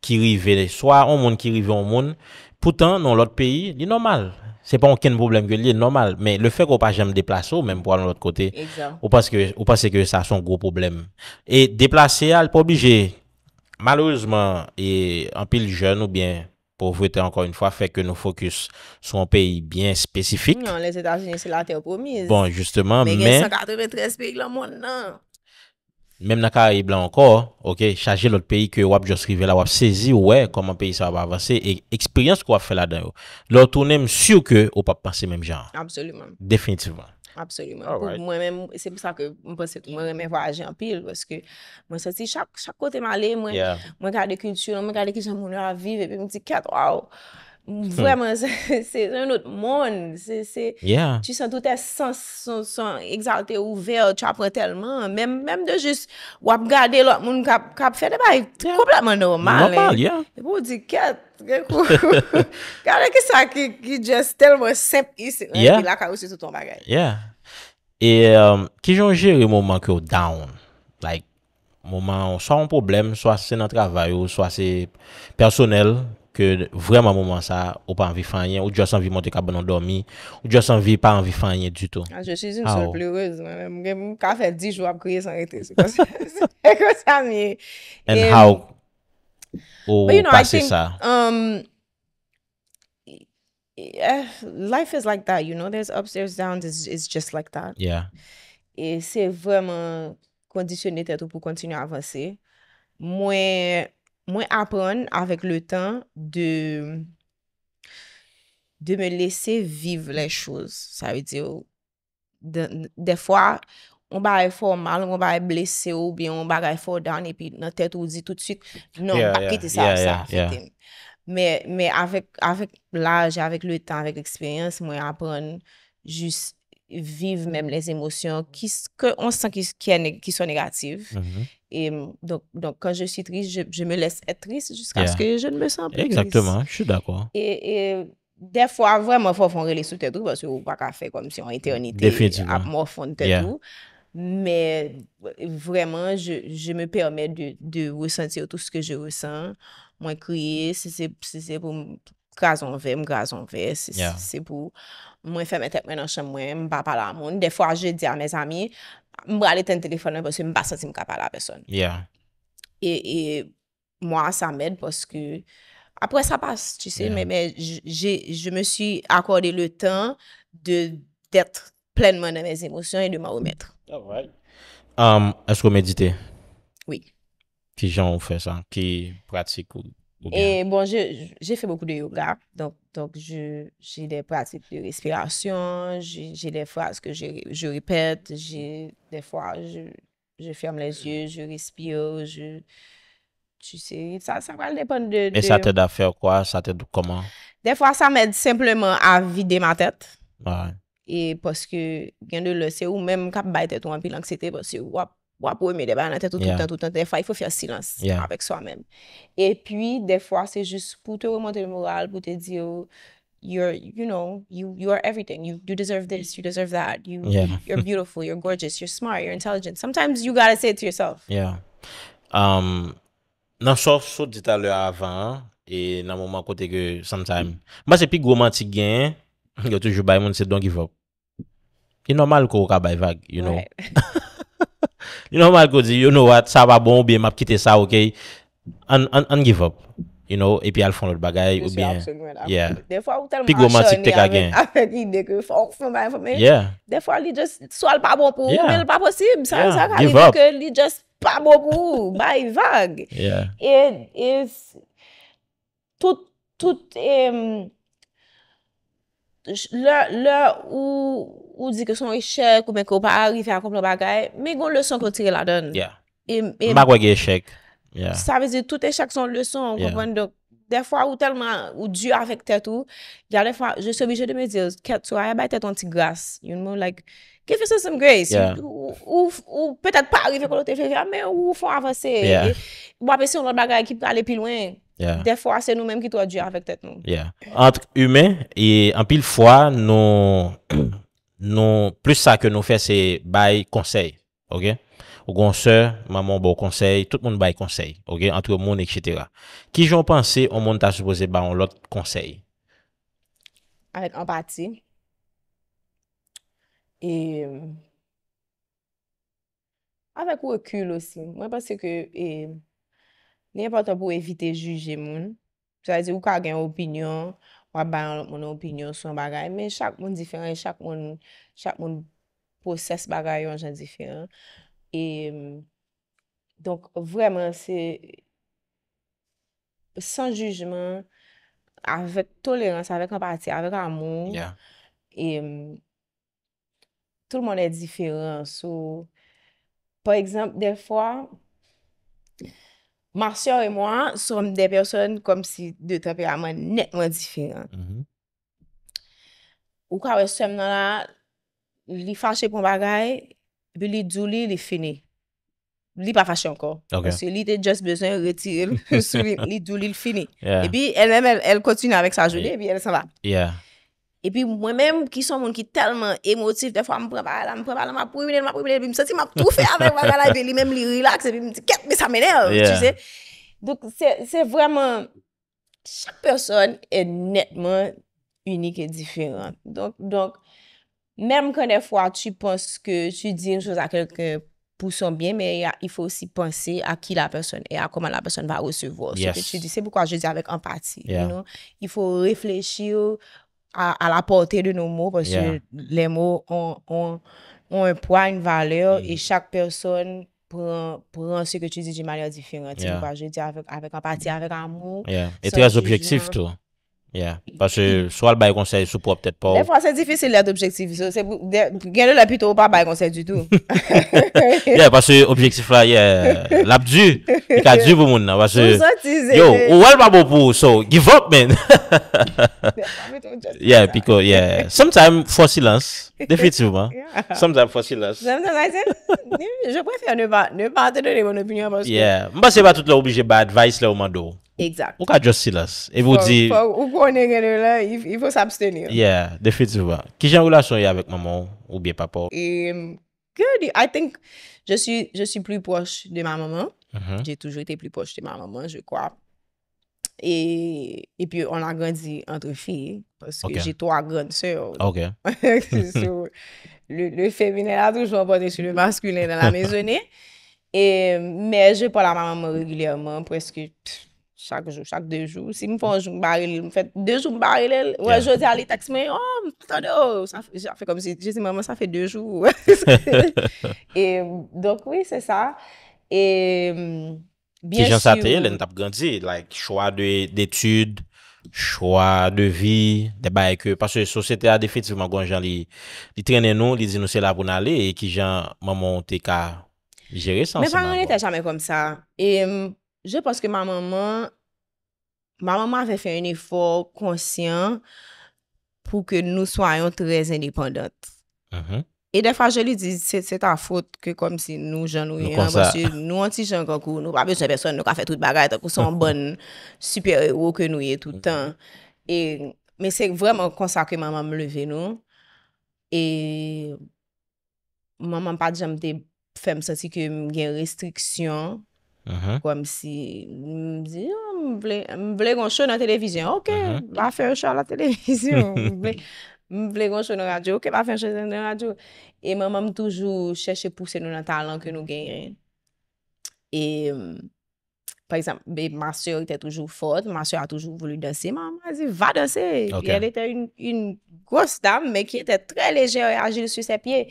ki rive le swa anon moun, ki rive anon moun, poutan anon l'ot peyi, li nan mal. Se pa anken problem ke liye, normal, men le fek ou pa jen me deplase ou menm pou alon l'ot kote, ou pa se ke sa son gros problem. E deplase al, pou obligé, malouzman, e anpil jen ou bien, pou vwete ankon yon fwa, fek ke nou fokus sou an peyi bien spesifik. Non, les Etats-Unis, se la te promis. Bon, justeman, men... Mem na ka e blan anko, ok, chaje lout peyi ke wap jost rive la, wap sezi wè koman peyi sa wap avansè, e eksperyans kwa wap fè la den yo. Lout ou ne msiu ke ou pa passe menm jan. Absolument. Definitivman. Absolument. Ou mwen menm, se pou sa ke mwen reme voyaje an pil, weske mwen se si chak kote malè mwen, mwen kade kintyon, mwen kade ki jan moun yo avive, pe mwen ti kato wawo. Vremen, se yon not moun. Ti san toutè sens, san exalte ouver, chapre telman. Mem de jist wap gade, lò moun kap fe, de ba yon komplemman normal. Moun di ket. Gade ki sa ki just telman sep isi. Yon ki laka ou se touton bagaj. Yeah. E ki jon jiri mouman ki yo down. Like, mouman, so an problem, so ase nan travay, ou so ase personel. Yeah. ke vreman mouman sa, ou pa anvi fanyen, ou dja sanvi monte kaban an dormi, ou dja sanvi pa anvi fanyen dutou. A, ah, je suis une ah, seule oh. pleureuse, mou ka fè 10 jou ap kouye san rete, se kwa sa mi. And how ou pase sa? Um, eh, life is like that, you know, there's ups, there's downs, it's just like that. E se vreman kondisyonite pou kontinu avanse. Mwen, mwen apren avèk lè tan de de mè lèsè viv lè chòz, sa wè diyo. De fwa, mwen bagay fò mal, mwen bagay blésè ou, bè mwen bagay fò dan, epi nan tèt ou zi tout süt, nan mwen bakè te sav sa. Mè avèk lè tan, avèk lè tan, avèk lè kspèyans, mwen apren jùs vive même les émotions qu'on sent qui sont négatives. Mm-hmm. Et mm, donc, quand je suis triste, je me laisse être triste jusqu'à ce que je ne me sens plus triste. Exactement, je suis d'accord. Et des fois, vraiment, il faut fondre les sous-têtes d'eau parce qu'on ne va pas faire comme si on était en été. Définitivement. Mais vraiment, je me permets de ressentir tout ce que je ressens. Moi, crier, c'est pour me graser envers, c'est pour... mwen fè mè tèp mwen an chè mwen, mwen pa pa la moun. De fwa, jè di an mè zami, mwen bralè tèn tèlifonè pò sè mwen pa sa ti mwen ka pa la peson. E mwen sa mèd pò sè ki apwè sa pas, tu sè mè mè jè, jè mè sè akorde lè tan dè tèt plèn mè nè mèz emosyon e dè mè ou mèt. Ah, wè. Asko mèdite? Oui. Ki jan ou fè sa, ki pratik ou... Et bon, j'ai fait beaucoup de yoga, donc j'ai des pratiques de respiration, j'ai des phrases que je répète, des fois je ferme les yeux, je respire, je sais, ça va dépendre de... Et ça t'aide à faire quoi, ça t'aide comment? Des fois, ça m'aide simplement à vider ma tête, et parce que, bien de le sait, ou même kap baye tête ou ampi l'anxiété, parce que wop! wap wè mè debè anate toutan toutan defa y fò fè a silans avèk swa mèm e pwi defwa se jous pou te wè montè moral, pou te diyo you are everything you deserve this, you deserve that you're beautiful, you're gorgeous, you're smart, you're intelligent sometimes you gotta say it to yourself um, nan sò sò dita lè avan e nan mouman kote kè sometime, ma se pi gomantik gen yo toujou bay moun se donkivop ki e normal ko wakabay vag you know You know, man ko di, you know what, sa ba bon, ou bien map kite sa, ok, and give up, you know, epi al fon lor bagay, ou bien, yeah, pigou matik tek agen. Ape li deke fok foman fomen, yeah, defo al li jes swal pa boku, ou men pa posib, sa, sa, ka li deke li jes pa boku, bay vag, yeah, e, e, tout, tout, em, Le ou ou di ke son eshek ou men ke ou pa arive a komplo bagay, me yon leson kon tire la don. Yeah. E, e magwege eshek. Yeah. Sa vezi tout eshek son leson. Yeah. De fwa ou telman ou dyo avèk tèt ou, ya de fwa, je sobi jè de me di, ketso a yabay tèt an ti glas. You know, like, give yourself some grace. Ou, ou, ou, petèk pa arive kon lote, jè vya, men ou fwa avase. Yeah. Ou apè se yon lote bagay ki pou ale pi louen. Yeah. De fwa, se nou menm ki to a diya avèk tèt nou. Antre humè, an pil fwa, plus sa ke nou fè, se bay konsey. Ou goun sè, maman ba bon konsey, tout moun bay konsey. Antre moun, etc. Ki joun pansey ou moun ta soupozey bay lòt konsey? Avèk empati. Euh, avèk... Avèk ou okul osi. Mwen pansey ke... ni important pou evite juje moun. Se va di, ou ka gen opinyon, wap bayan moun opinyon sou an bagay, men chak moun diferent, chak moun chak moun poses bagay yon jen diferent. Et, donc, vwèman, se san jujement, avèk tolerans, avèk apati, avèk amour, et, tout moun è e diferent. So, par exemple, defwa, moun, Martial et moi som des personnes kom si de trépé à moi netman diférent. Mm-hmm. Ou ka wè sèm nan la, li fache pou bagay, pe li djoulil, li fini. Li pa fache anko. Se li te jès besoin, retire, li djoulil, fini. Et pi, elle-même, elle continue avec sa jolie, et pi elle s'en va. Yeah. Et puis moi-même, qui sont monde qui tellement émotif, des fois, je me prépare, je me prépare, je me prépare, je me prépare, je me sens, je tout fait avec moi, et puis lui-même, il relaxe, et puis me dit, qu'est-ce que ça m'énerve, tu sais. Donc, c'est vraiment, chaque personne est nettement unique et différente. Donc, donc, même quand des fois, tu penses que tu dis une chose à quelqu'un pour son bien, mais il faut aussi penser à qui la personne est, à comment la personne va recevoir ce que tu dis. C'est pourquoi je dis avec empathie. Yeah. You know? Il faut réfléchir A la pote de nou mou, pou sou lè mou, on pwa yon vale, e chak person pou an se ki tu di di male di feng, ti pou kwa je di avèk anpati, avèk anmou. E te yon objektif tou. Yè, pasè swal bay konsè sou pou ap tèt pou. Mè fwa sè di fè sè lè d'objektif sou, gen lè lè pito ou pa bay konsè dutou. Yè, pasè objektif la, lè ap dù, lè ka dù pou moun nan, pasè, yo, ou wè lè pa bò pou, so, give up men! Yè, piko, yè, sometimes for silence, definitivman, sometimes for silence. Sometimes for silence, je préfère ne pas te donner mon opinion à mon sou. Yè, mwen se pa tout lè oubli jè ba advice lè ouman dou. Ou ka Josilas? Ou pou ane genou la, i pou s'abstenir. Ki jen roulasyon yè avèk maman ou biye papa? Um, I think je si plou poche de ma maman. Mm-hmm. Jè toujou etè plou poche de ma maman, je kwa. Et pi, on a grandit entre filles, parce que jè trois grandes soeurs. Le féminel a toujou apote chou le maskulè nan la mè zoné. Mais jè pou la maman reglèrman, parce que... chak jou, chak dè jou. Si mwen fòn joun baril, mwen fèt dè joun baril el, wè jò zè alè taks mè, oh, mwen tando, jè a fè kom si, jè zè mè mè sa fè dè jou. Donk, wè, sè sa. Kè jan satè, lè, nè tap grandzi, like, choua dè etude, choua dè vi, dè bayè kè, pasè, sosètè ad, efetivman, gwen jan li trenè nou, li zinousè la voun alè, e kè jan mè moun te ka jere san. Mè pa mè nè tè chanmè kom sa, e m... Je pense que ma maman avè fè un effort conscient pou ke nou soyon trèz indépendant. Uh-huh. Et dè fà, je lè dis, c'est ta fôte ke kom si nou jan nou yè. Nou anti-jan kankou. Nou pa bèche, jè person nou ka fè tout bagay takou son bon, super ou ok nou yè toutan. Mais c'est vraiment con ça que maman m'levé, nou. Et maman pa dijam te fèm sè si ke m'gyen restriksyon Kwa uh-huh. m si, m zi, oh, m vle gon chon nan televizyon. Uh-huh. Ok, va fe yon chon nan televizyon. M vle gon chon nan radyo. Ok, va fe yon chon nan radyo. E m m m toujou chèche pousen nou nan talan ke nou genyren. E... Par exemple, ma sœur te toujou fote, ma sœur a toujou voulou danse, maman a zi, va danse! Pi, an etè yon gross dam, men ki etè trè léger et agil sou se piye.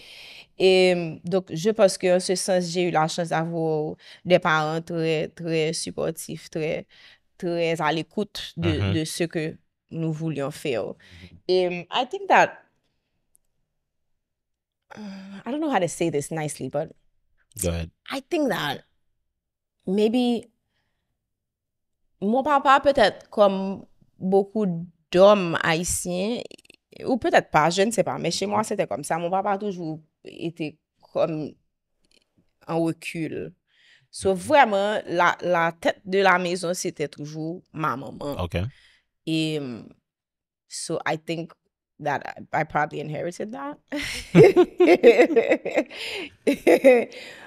Et donc, je pense que, en ce sens, j'ai eu la chance d'avoir des parents trè supportifs, trè à l'écoute mm-hmm. de ce que nous voulions faire. Mm-hmm. I think that... I don't know how to say this nicely, but... Go ahead. I think that, maybe... Mon papa peut-être comme beaucoup d'hommes haïtiens, ou peut-être pas, je ne sais pas, mais chez moi c'était comme ça. Mon papa a toujours été comme en recul. So vraiment, la tête de la maison c'était toujours ma maman. Ok. Et so I think that I probably inherited that. Ok.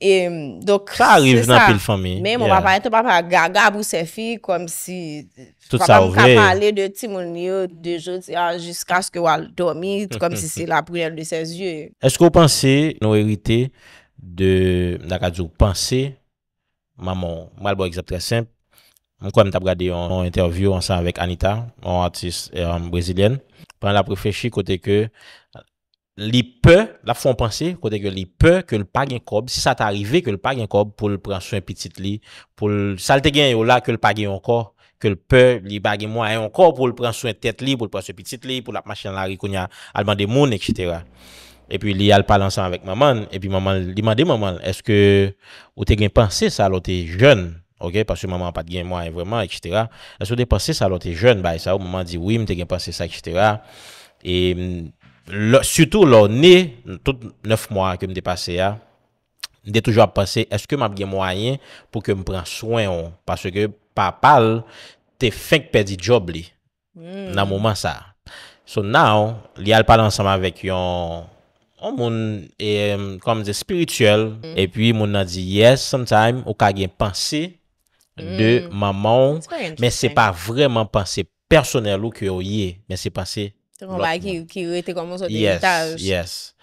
E, mm, dok, sa arrive nan pil fami. Men, moun papay, tout papay, gagab ou se fi, kom si, papay mou ka pale de ti moun yo, de jo, ja, jiska sk yo al tomi, kom si se la pounel de se zye. Eskou panse, nou erite, de, naka djou, panse, moun, moun, moun albou ekseptre semp, moun kwa mwen tablade yon, yon interview, yon sa avèk Anita, yon artiste, yon euh, brésilienne, pan la prefèchi kote ke, Li pe, la fon panse, kote ke li pe, ke l pa gen kob, si sa ta rive, ke l pa gen kob, pou l pran sou en pitit li, pou l, sal te gen yo la, ke l pa gen yon ko, ke l pe, li bagen mwa en yon ko, pou l pran sou en tet li, pou l pran sou en pitit li, pou l ap machin la rikoun ya, alman de moun, etc. E pi li al pal ansan avek maman, e pi maman, li mande maman, eske ou te gen panse sa lo te jen, ok, pasu maman pat gen mwa en vreman, etc. Eske ou te panse sa lo te jen, bay, sa ou maman di, wim, te gen panse sa, etc. E... Soutou lò, ne, tout neuf mwa ke mde pase ya, mde toujwa pase, eske m ap gen mwayen pou ke m pran swen yon? Pase ke pa pal, te feng pedi job li hmm. nan mouman sa. So now, li al pale ansama vek yon, yon moun, e, kom de spirituel, hmm. e pi moun nan di, yes, sometime, ou ka gen pase de hmm. maman, men se pa vreman pase personel ou ke yon ye, men se pase yon. Yes, yes.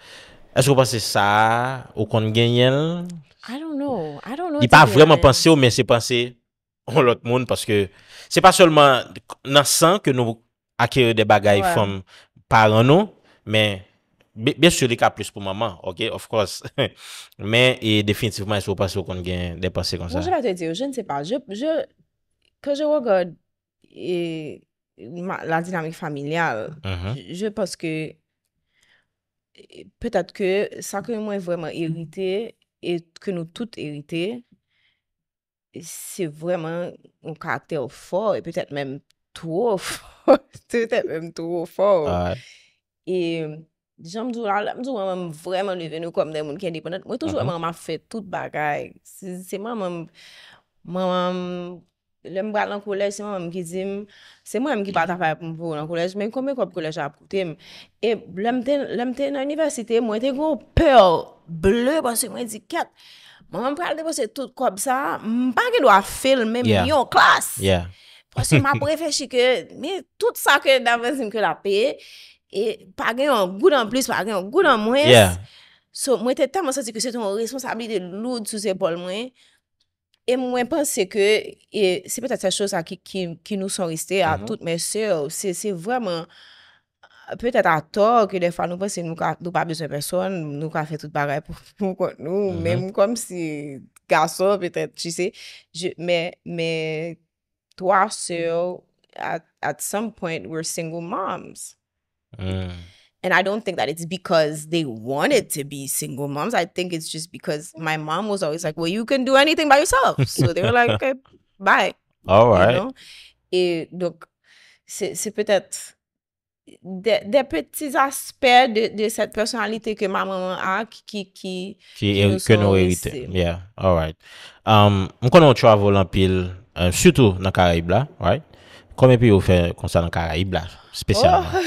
Est-ce que vous pensez ça au compte gagnant? I don't know. Il n'y a pas vraiment pensé, mais il s'est pensé à l'autre monde parce que c'est pas seulement dans le sens que nous accueillons des bagailles par anon, mais bien sûr il y a plus pour maman, ok? Of course. Mais définitivement, est-ce que vous pensez au compte gagnant des pensées comme ça? Je vais te dire, je ne sais pas. Quand je regarde et... la dinamik familial. Uh-huh. Je pense que peut-être que sa que moi vraiment hérité et que nous toutes hérité, c'est vraiment un caractère fort et peut-être même trop fort. Peut-être même trop fort. Et j'aime toujours vraiment le venu comme des mounes qui indépendantes. Moi, toujours, uh-huh. moi, m'a fait tout bagay. C'est moi, m'a... moi, m'a... Lèm brat lan koulej, seman wèm ki zim, seman wèm ki bat afer pou mpou lan koulej, men kome kop koulej ap koutim. E lèm te nan universite, mwen te gwo pèl, blè, pwase mwen di ket, mwen pralde pou se tout kop sa, mpake lwa film, mwen yon klas. Pwase mwen ap refeshi ke, mwen tout sa ke davans mwen kè la pe, e pake yon goudan plus, pake yon goudan mwens. So mwen te teman sa di ke se ton responsabili de loud sou se bol mwen. E mwen pense ke, e, se petet se chos a ki nou son liste a mhm. tout mes sel, se se vweman, petet a tol ke defan nou pense nou pa bezon person, nou ka fe tout barel pou mwen kont nou, mwen mhm. kom si kason petet, jise, me, me, to a sel, at some point, we're single moms. Hmm. And I don't think that it's because they wanted to be single moms. I think it's just because my mom was always like, well, you can do anything by yourself. So they were like, okay, bye. All right. E dok, se petet de peti zaspèr de set personalite ke maman an ki... Ki nou erite. Yeah, all right. Mwen um, konon travel an pil, euh, suto nan Karib la, right? Kome pi oh, ou fe konsa nan Karaib la? Spesyal la.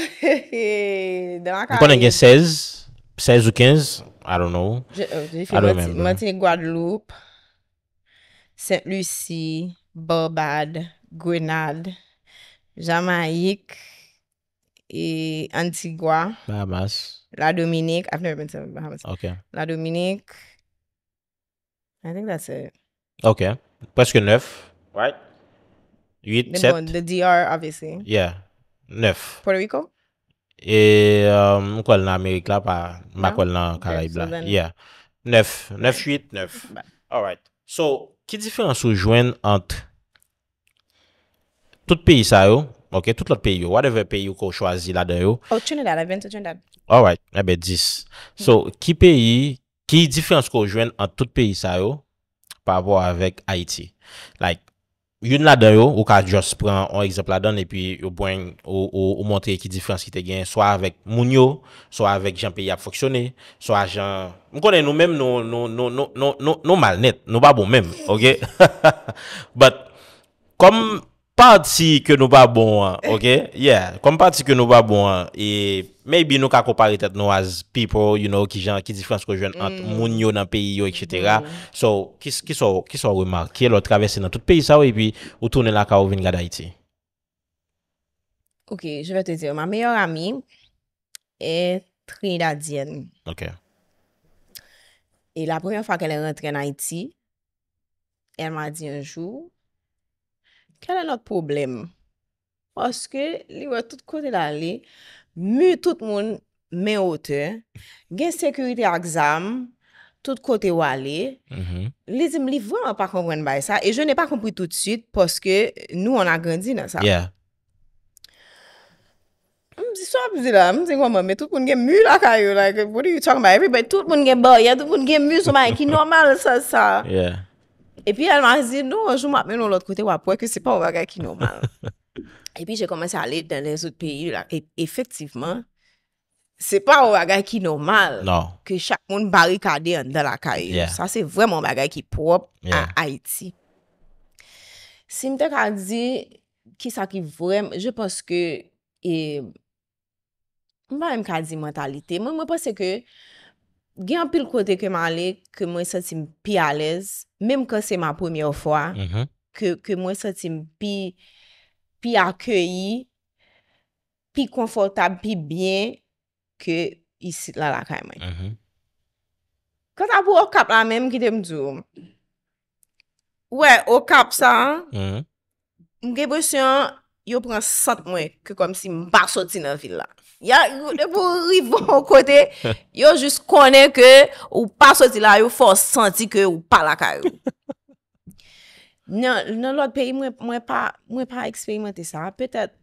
Mwen konen gen 16? 16 ou 15? I don't know. Jè euh, fè Montigny-Guadeloupe, Saint-Lucie, Barbade, Grenade, Jamaik, Antigua, La Dominique, La Dominique, I think that's it. Ok. Preske 9. Right? Ok. 8, 7? Le DR, obviously. Yeah. 9. Puerto Rico? E, mwen um, kol nan Amerika la pa, mwen kol nan Karablan. Yeah. 9, 9, 8, 9. Ba. Alright. So, ki difyans ou jwen ant tout peyi sa yo? Ok, tout lot peyi yo. Whatever peyi yo ko chwazi la de yo. Oh, Trinidad. I've been to Trinidad. Alright. Ebe, eh 10. So, ki peyi, ki difyans ko jwen ant tout peyi sa yo pa apò avèk Haiti? Like, yon la dayo, ou ka just pran an ekzepla dan, epi ou pweng ou montre ki difrans ki te gen, swa avek mounyo, swa avek janpe ya foksyone, swa jan... Mkonen nou menm nou mal net, nou ba bon menm, ok? But, kom... Parti ke nou ba bon an, ok? Yeah, kom parti ke nou ba bon an. E, maybe nou ka kopare tet nou as people, you know, ki jen, ki difrans ko jen ant mm. moun yo nan peyi yo, etc. Mm. So, ki so, ki so remarke, ki lo travese nan tout peyi sa ou, e pi, ou tourne la ka ou vin la da iti? Ok, je ve te dire, ma meyor ami, e, trin da diyen. Ok. E, la preyon fa ke le rentre nan iti, el ma di un joun, Kè lè lòt poublem? Poske li wè tout kote lè li, mè tout moun mè ote, gen sekurite a gzam, m'm m'm tout kote wè li, li zim li vè an pa konwen bay sa, e jè nè pa konpou tout süt, poske nou an a gandzi nan sa. Yeah. Mè zi so ap zi la, mè zi kwa mè, mè tout moun gen mè lakay yo, like what are you talking about, everybody tout moun gen bè, ya tout moun gen mè souman, ki normal sa sa. Yeah. E pi, el man zi, nou, anjou m ap men nou l ot kote wapwe, ke se pa ou bagay ki normal. E pi, jè komanse ale den les out peyi, efektivman, se pa ou bagay ki normal, ke non. chak moun barikade yon den la kare. Sa se vwèm ou bagay ki prop a Haiti. Se m te ka di, ki sa ki vwèm, je poske, m pa m ka di mentalite, m poske ke, gen apil kote keman le ke mwen sotim pi alez, menm ke se ma pwemyon fwa, mhm. ke mwen sotim pi akyeyi, pi konfortab, pi byen, ke isi la la kaymwen. Mhm. Kwa ta pou okap la menm gidem djoum, wè, okap sa, mwen mhm. gen pwesyon yo pran sot mwen, ke kom si mba sotin an vil la. Yon pou yon kote, yon jous konen ke ou pa soti la, yon fò santi ke ou pa lakay. Non lòt pe, mwen pa eksperimente sa. Petèt,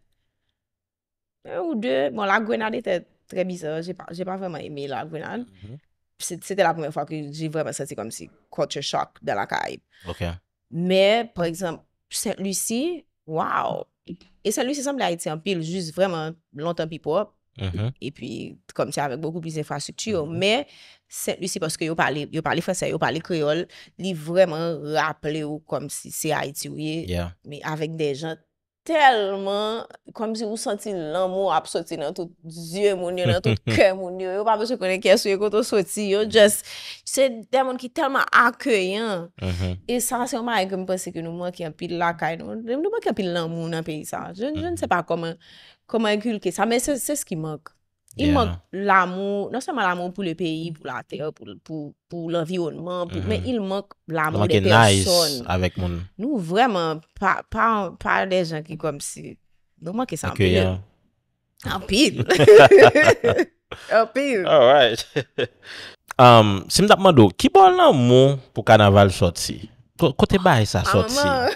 un ou dè, bon la grenade etè trè bizan, jè pa vèman eme la grenade. Mm-hmm. Sè tè la poumè fò ki jè vèman santi kom si culture shock dè lakay. Mè, pò eksemp, sè lousi, waw. E sè lousi sèmple a eti an pil, jous vèman lontan pipop. Mm-hmm. Et puis, comme ça, avec beaucoup plus d'efforts mm-hmm. Mais, lui, c'est parce que Yo parlait français, yo parlait créole L'y vraiment rappelé ou Comme si c'est haïti ou ye Mais avec des gens tellement Comme si ou senti l'amour Sauter dans tout yeux moun yo, dans tout coeur moun yo Yo pas besoin de connaître qu'est-ce ou yo Quand on sautit yo, just C'est des monde qui est tellement accueillant mm-hmm. Et ça, c'est un mal que mi pensé Que nous, moi, qui a pris l'accueil Nous, moi, qui a pris l'amour Je ne sais pas comment Koman gil ke sa, men se se ski mok. Il mok l'amou, nan seman l'amou pou le peyi, pou la teyo, pou l'environman, men mm-hmm. il mok l'amou de person. Mok e nice avek moun. Nou vreman, pa de jan ki kom si, mok e san pil. An pil. An pil. Alright. Um, Simdap mado, ki bol nan moun pou kanaval sot si? Kote bay sa ah, sot si? An moun.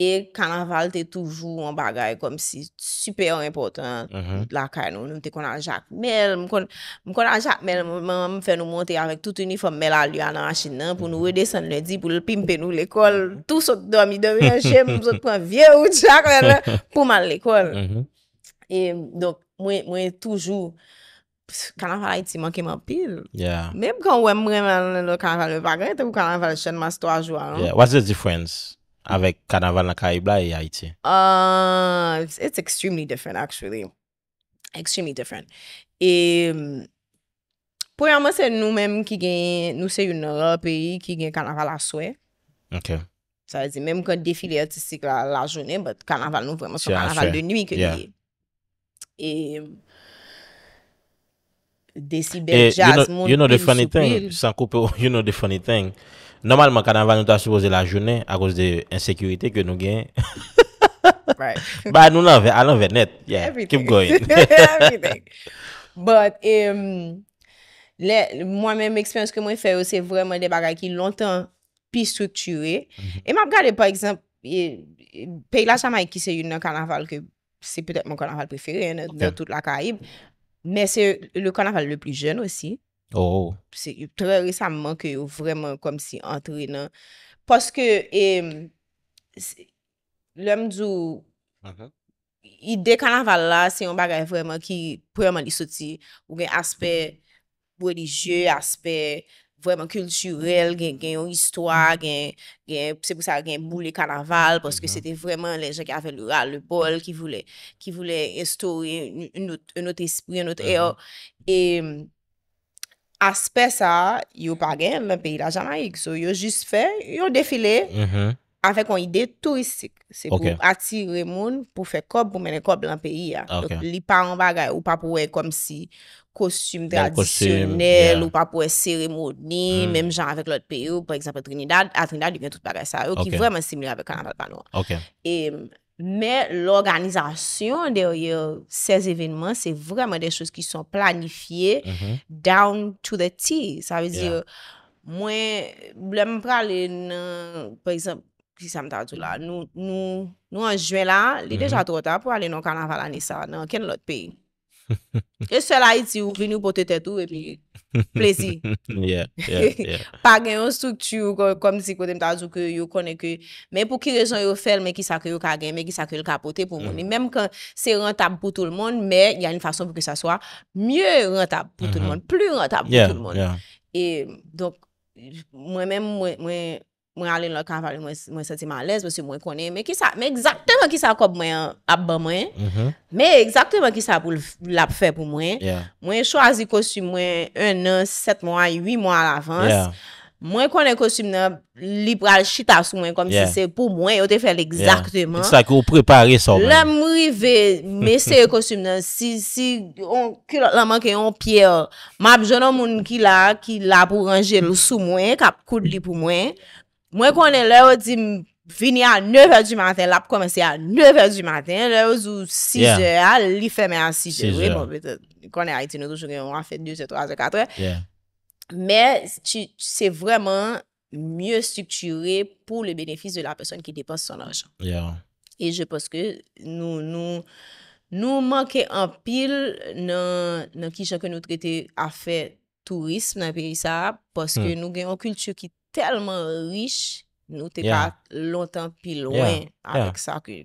E kanaval te toujou an bagay kom si super impotant mhm. lakay nou. Mwen te konan jak mel, mwen konan jak mel, mwen mwen fè nou montè avèk tout uniform mel aluyana an chin nan pou nou wè desèn lè di pou l'pimpè nou l'ekol. Mhm. Tou sot dòm, i dòm yon chè, mwen sot pran vie ou tchak lè lè pou man l'ekol. E do mwen toujou, kanaval ay ti mankeman pil. Mèm kon wè mwen mè nan lò kanaval lè bagay, te wè kanaval chèn mas to a jwa. What's the difference? Avèk kanavan la kaibla e Haiti? Ah, it's extremely different actually. Extremely different. Po yama se nou menm ki gen, nou se yon Europe ki gen kanavan la souè. Ok. Sa zi menm kon defile artistik la jounè, but kanavan nou vwèman son kanavan de nimi ke gen. E, decibel jazmoun. You know the funny thing, Sankupe, you know the funny thing. Normalman kanaval nou ta suppose la jounen a kouse de insekurite ke nou gen. Ba nou nan venet. Yeah, keep going. But, um, moi menm eksperyans ke mwen fè ou se vreman de bagay ki lontan pi strukture. E map gade, par exemple, pey la chama e ki se yon nan kanaval ke se petèp mon kanaval preferen nan tout la Karib. Men se le kanaval le pli joun osi. Ou. Oh. Pse yu pre resamman ke yu vreman kom si antre nan. Poske, e, lèm djou, mhm. idè kanaval la, se yon bagay vreman ki preman li soti, ou gen aspe bweli je, aspe vreman kulturel, gen gen yon histwa, gen gen mou le kanaval, poske se mhm. te vreman le jen ki ave lura, le bol, ki vwole, ki vwole insto yon not espri, yon not eyo. E, m, Aspe sa, yo pa gen men peyi la Jamaik. So, yo jist fe, yo defile mhm. avèk an ide turistik. Se pou atire moun pou fe kop pou menen kop len peyi ya. Li pa an bagay ou pa pou e kom si kostyum tradisyonel ou pa pou e seremoni hmm. menm jan avèk lòt peyi ou pò ekzampè Trinidad atrinidad diwen tout bagay sa yo ki vremen simile avèk kanadat panwa. E... Mè l'organizasyon derye sez evenman, se vreman de chous ki son planifiye down to the T. Sa veziye, mwen blem prale nan, euh, prezemp, si sa mta dula, nou anjwe la, li mm-hmm. deja trota pou ale nan kanavalanisa nan ken lot peyi. E sè la iti ou vini ou pote tè tou e pi plezi. Yeah, yeah, yeah. Pa gen yon stoutu ou kom si kote mta zouke yon koneke. Men pou ki rejon yon fel men ki sa ke yon ka gen men ki sa ke yon ka pote pou mouni. Mm. E menm kan se rentab pou tout le moun men yon yon fason pou ki sa swa mye rentab pou tout le mm-hmm. moun. Plu rentab pou tout le moun. Et donc mwen men mwen... Mwen alen lò ka vali mwen seti man lèz Mwen konen mwen ki sa Mwen ekzaktèman ki sa kòp mwen ap ban mwen Mwen mhm. ekzaktèman ki sa pou l'ap fè pou mwen Mwen chwazi kostum mwen 1 an, 7 mwen, 8 mwen avans Mwen konen kostum mwen Liberal shitas mwen Kom si se pou mwen, yo te fè l'ekzaktèman Lè mwen rive Mwen se yo kostum mwen Si on külot laman ki yon piè Mwen ap jonon moun ki la Ki la pou range lousou mwen Kap koud li pou mwen Mwen konen lè ou di vini a 9è du matin, lè pou komensi a 9è du matin, lè ou zou 6è a, li fè mè a 6è, bon, konen a iti nou toujou gen, a fè 2è, 3è, 4è, mè, ti se vreman myè strukture pou le benefis de la peson ki depose son lòj. E je poske, nou manke an pil nan ki chanke nou trète a fè tourisme nan peri sa ap, poske nou gen yon kultu ki telman rich nou te ka lontan pi lwen avek sa ke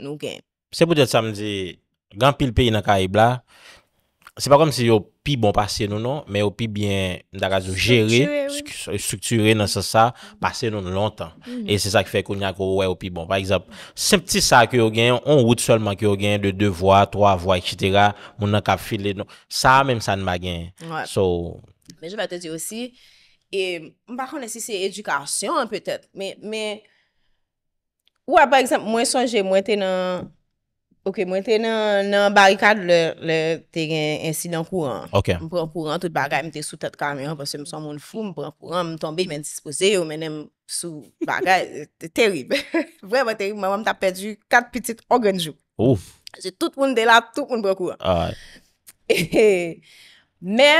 nou gen. Se pwede sa mdi, gan pil pe ina ka i bla, se pa kom se yo pi bon pase nou nou, me yo pi bien daga zou jere, strukture nan se sa, mhm. pase nou nou lontan. E se sa ke fe koun yako wè yo pi bon. Par exemple, se pti sa ke yo gen, on wout solman ke yo gen, de devwa, twa vwa, ekitera, moun an ka file nou. Sa menm sa nma gen. Menjè ba te di osi, E mba konensi se edukasyon petèt. Ou a par eksemp, mwen sonje mwen te nan barikad le teren insidant kouran. Mwen pran kouran tout bagay mwen te sou tèt karmè mwen se mson moun foun. Mwen pran kouran mwen tombe men dispose ou men em sou bagay. Terib. Vreman terib. Mwen mwen ta pedu kat pitit ogrenjou. Se tout moun delat, tout moun pran kouran. Mè,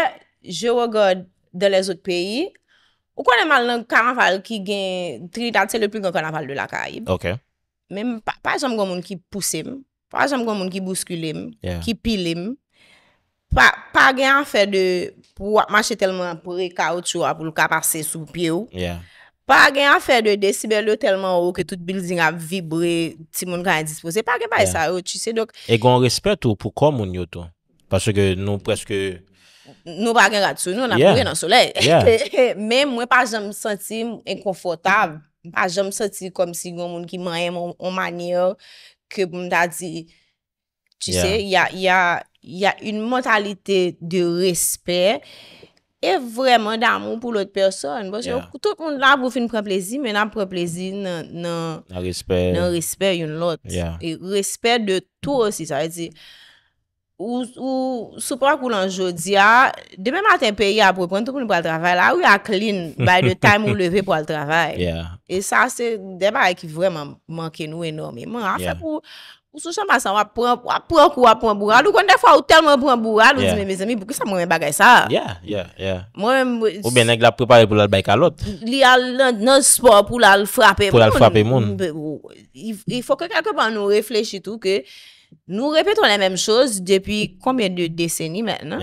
je regard de les out pays Ou konen mal nan karaval ki gen tridat, se le pli kon karaval de la kaib. Ok. Mem pa, pa jom kon moun ki poussem, pa jom kon moun ki bouskulem, ki pilem. Pa, pa gen an fè de, mâche telman pou rekao tshua pou luka pase sou pye ou. Ya. Pa gen an fè de decibel yo telman ou ke tout building a vibre ti moun kan dispose. Pa gen pa e sa ou, tu se dok. E kon respet ou pou kon moun yo tou? Paske nou preske... Nou ba gen ratsou nou, nan pou yon an sole. Men mwen pa jom senti inconfortab, pa jom senti kom si gen moun ki manye an manye, kem da di tu se, ya yon mentalite de respet e vreman d'amoun pou l'ot person, bo chè yon tout moun la pou fin preplezi, men la preplezi nan respet yon lot. Respet de tou osi, sa yon ti. Ou soupran kou lan jodi a, demen maten peyi a apropon, tout koni pou al travay la, ou a clean by the time ou leve pou al travay. E sa se demen a ki vreman manke nou enomeman. A fe pou souchan basan wapronk ou wapronk bourad, ou kon defwa wapronk bourad, ou di men mizemi, pou ki sa mounen bagay sa? Yeah, yeah, yeah. Ou benen glap prepare pou lal bay kalot. Li al nan sport pou lal frape moun. Il fok ke kelkepan nou reflech itou ke... Nou repeton la menm chos depi komye de deseni men.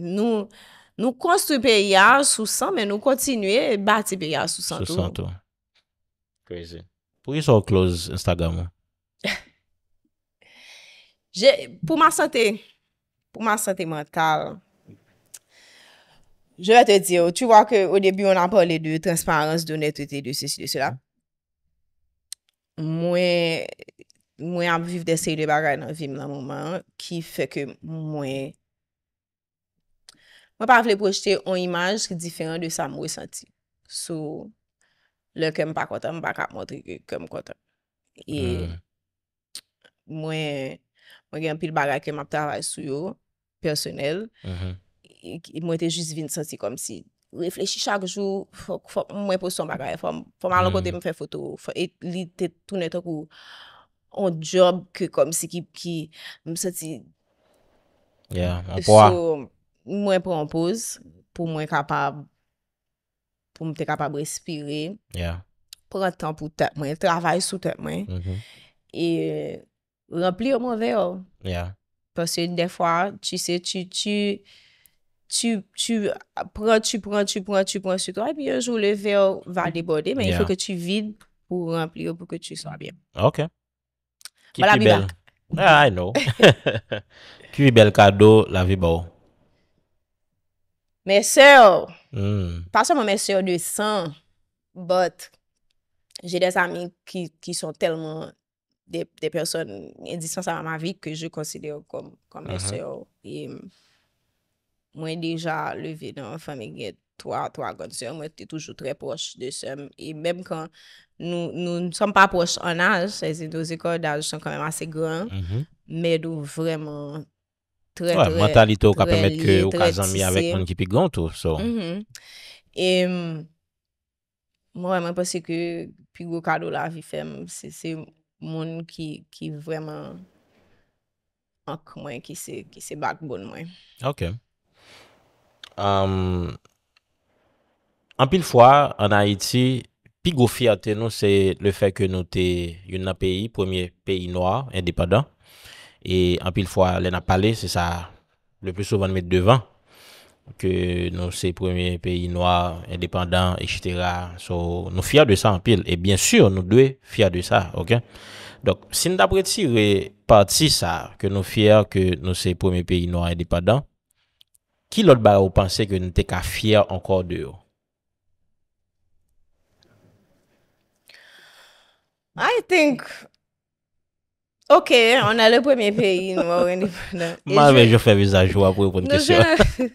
Nou konstrupe ya sou san, men nou kontinuye bati pe ya sou san tou. Crazy. Pou yon sou close Instagram? Pou ma sante, pou ma sante mental, jè te dir, tu wak ke ou debi ou nan pa le de transparence, de netwete, de se si de se la. Mwen Mwen ap viv de sey de bagay nan vim nan mouman ki fe ke mwen... Mwen pa vle projete on imaj ki diferan de sa mwen senti. Sou, lè ke mwen pa kontan, mwen pa ka mwote ke mwen kontan. E mwen... Mwen gen pil bagay ke mwen ap taray sou yo, personel, mwen te juz vin senti kom si. Reflechi chak jou, mwen pos ton bagay. Fwa mwen alon kote mwen fe foto. E li te tou neto kou. On job ke kom se ki, ki, mse ti. Ya. Apo a. Sou mwen pranpoz pou mwen kapab, pou mwen te kapab respire. Ya. Pran tan pou tapman, travay sou tapman. Mhm. E, rampli yo mwen ver. Ya. Pase de fwa, ti se, ti, ti, ti, ti, pran, ti pran, ti pran, ti pran, ti pran, ti pran, ti pran, ti pran. A, e bi, anjou le mm-hmm. ver va debode, men, yon ke ti vide pou rampli yo pou ke ti sa bien. Ok. Kipi bel. Ah, I know. Kipi bel kado la vi bo. Mes hmm. seyo. Paswa mwen mes seyo de san. But, jè des amin ki son telman de person indispanse an ma vi ke jè konsidè kon mes uh-huh. seyo. E mwen deja le vi nan fami gen 3-3 gonsen. Mwen te toujou tre poch de seyo. E mwen Nou nou soum pa apos anaj, se zi dos ekor d'aj sou kamem ase gran, mè dou vremen tre tre, tre tre. Mwen tali tou ka pwemet ke ou kazan mi avèk mwen ki pi grand tou. Mm-hmm. E, mwen mwen posye ki pi gro kado la vifem, se se moun ki ki vremen ak mwen ki se bak bon mwen. Ok. Mwen. Anpil fwa anayetji Pi go fiyate nou se le fey ke nou te yon nan peyi, premye peyi noa, indepadan, e anpil fwa le nan pale, se sa, le pe souvan met devan, ke nou se premye peyi noa, indepadan, etc. So, nou fiyade sa anpil, e bien sur nou dwe fiyade sa, ok? Dok, sin dapreti repati sa, ke nou fiyade, ke nou se premye peyi noa, indepadan, ki lot ba ou panse ke nou te ka fiyade ankor deyo? I think ok, on a le premyen peyi nou ou indepenan. Ma vej yo fe vizaj wapwe pou nkisyon.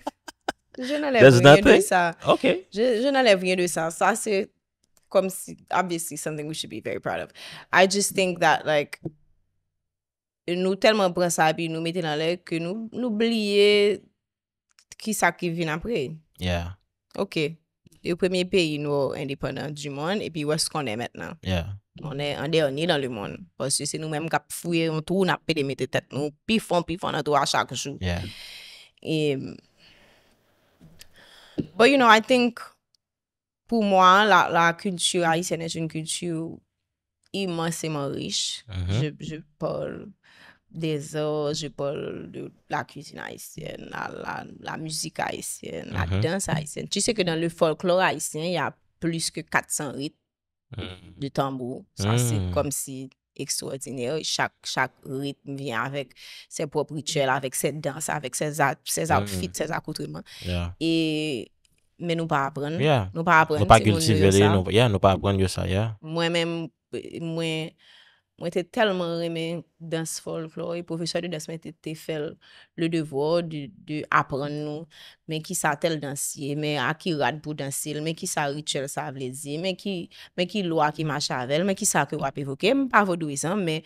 Je n'a le vinyen do sa. Je n'a le vinyen do sa. Sa se kom si obviously something we should be very proud of. I just think that like nou telman bransa api nou meti nan le ke nou n'oublie ki sa ki vin apre. Yeah. Ok, yo premyen peyi nou ou indepenan di moun epi wè skonè mèt nan. Yeah. On est en dernier dans le monde. Parce que c'est nous-mêmes qui a fouillé, on trouve un peu de mété tête. Nous pifons, pifons dans tout à chaque jour. But you know, I think, pour moi, la culture haïtienne est une culture immensément riche. Mm-hmm. Je parle des arts, je parle de la cuisine haïtienne, la musique haïtienne, la mm-hmm. danse haïtienne. Tu sais que dans le folklore haïtien, il y a plus que 400 rites. Mm. Di tambou, sa se mm. kom si ekstraordiner, chak ritm vyen avèk se prop rituel, avèk se dans, avèk se mm. outfit, se akoutreman. Men nou pa apren, nou pa apren. Nou pa kultiveze, nou pa apren yo sa. Mwen euh, men, mwen... Mwen te telman reme dans folk lor, e profeseur de dans mwen te te fel le devor di apren nou, men ki sa tel dansye, men a ki rad pou dansil, men ki sa rituel sa vlezi, men ki lwa ki machavel, men ki sa ke wap evoke, mwen pa vodou isan, men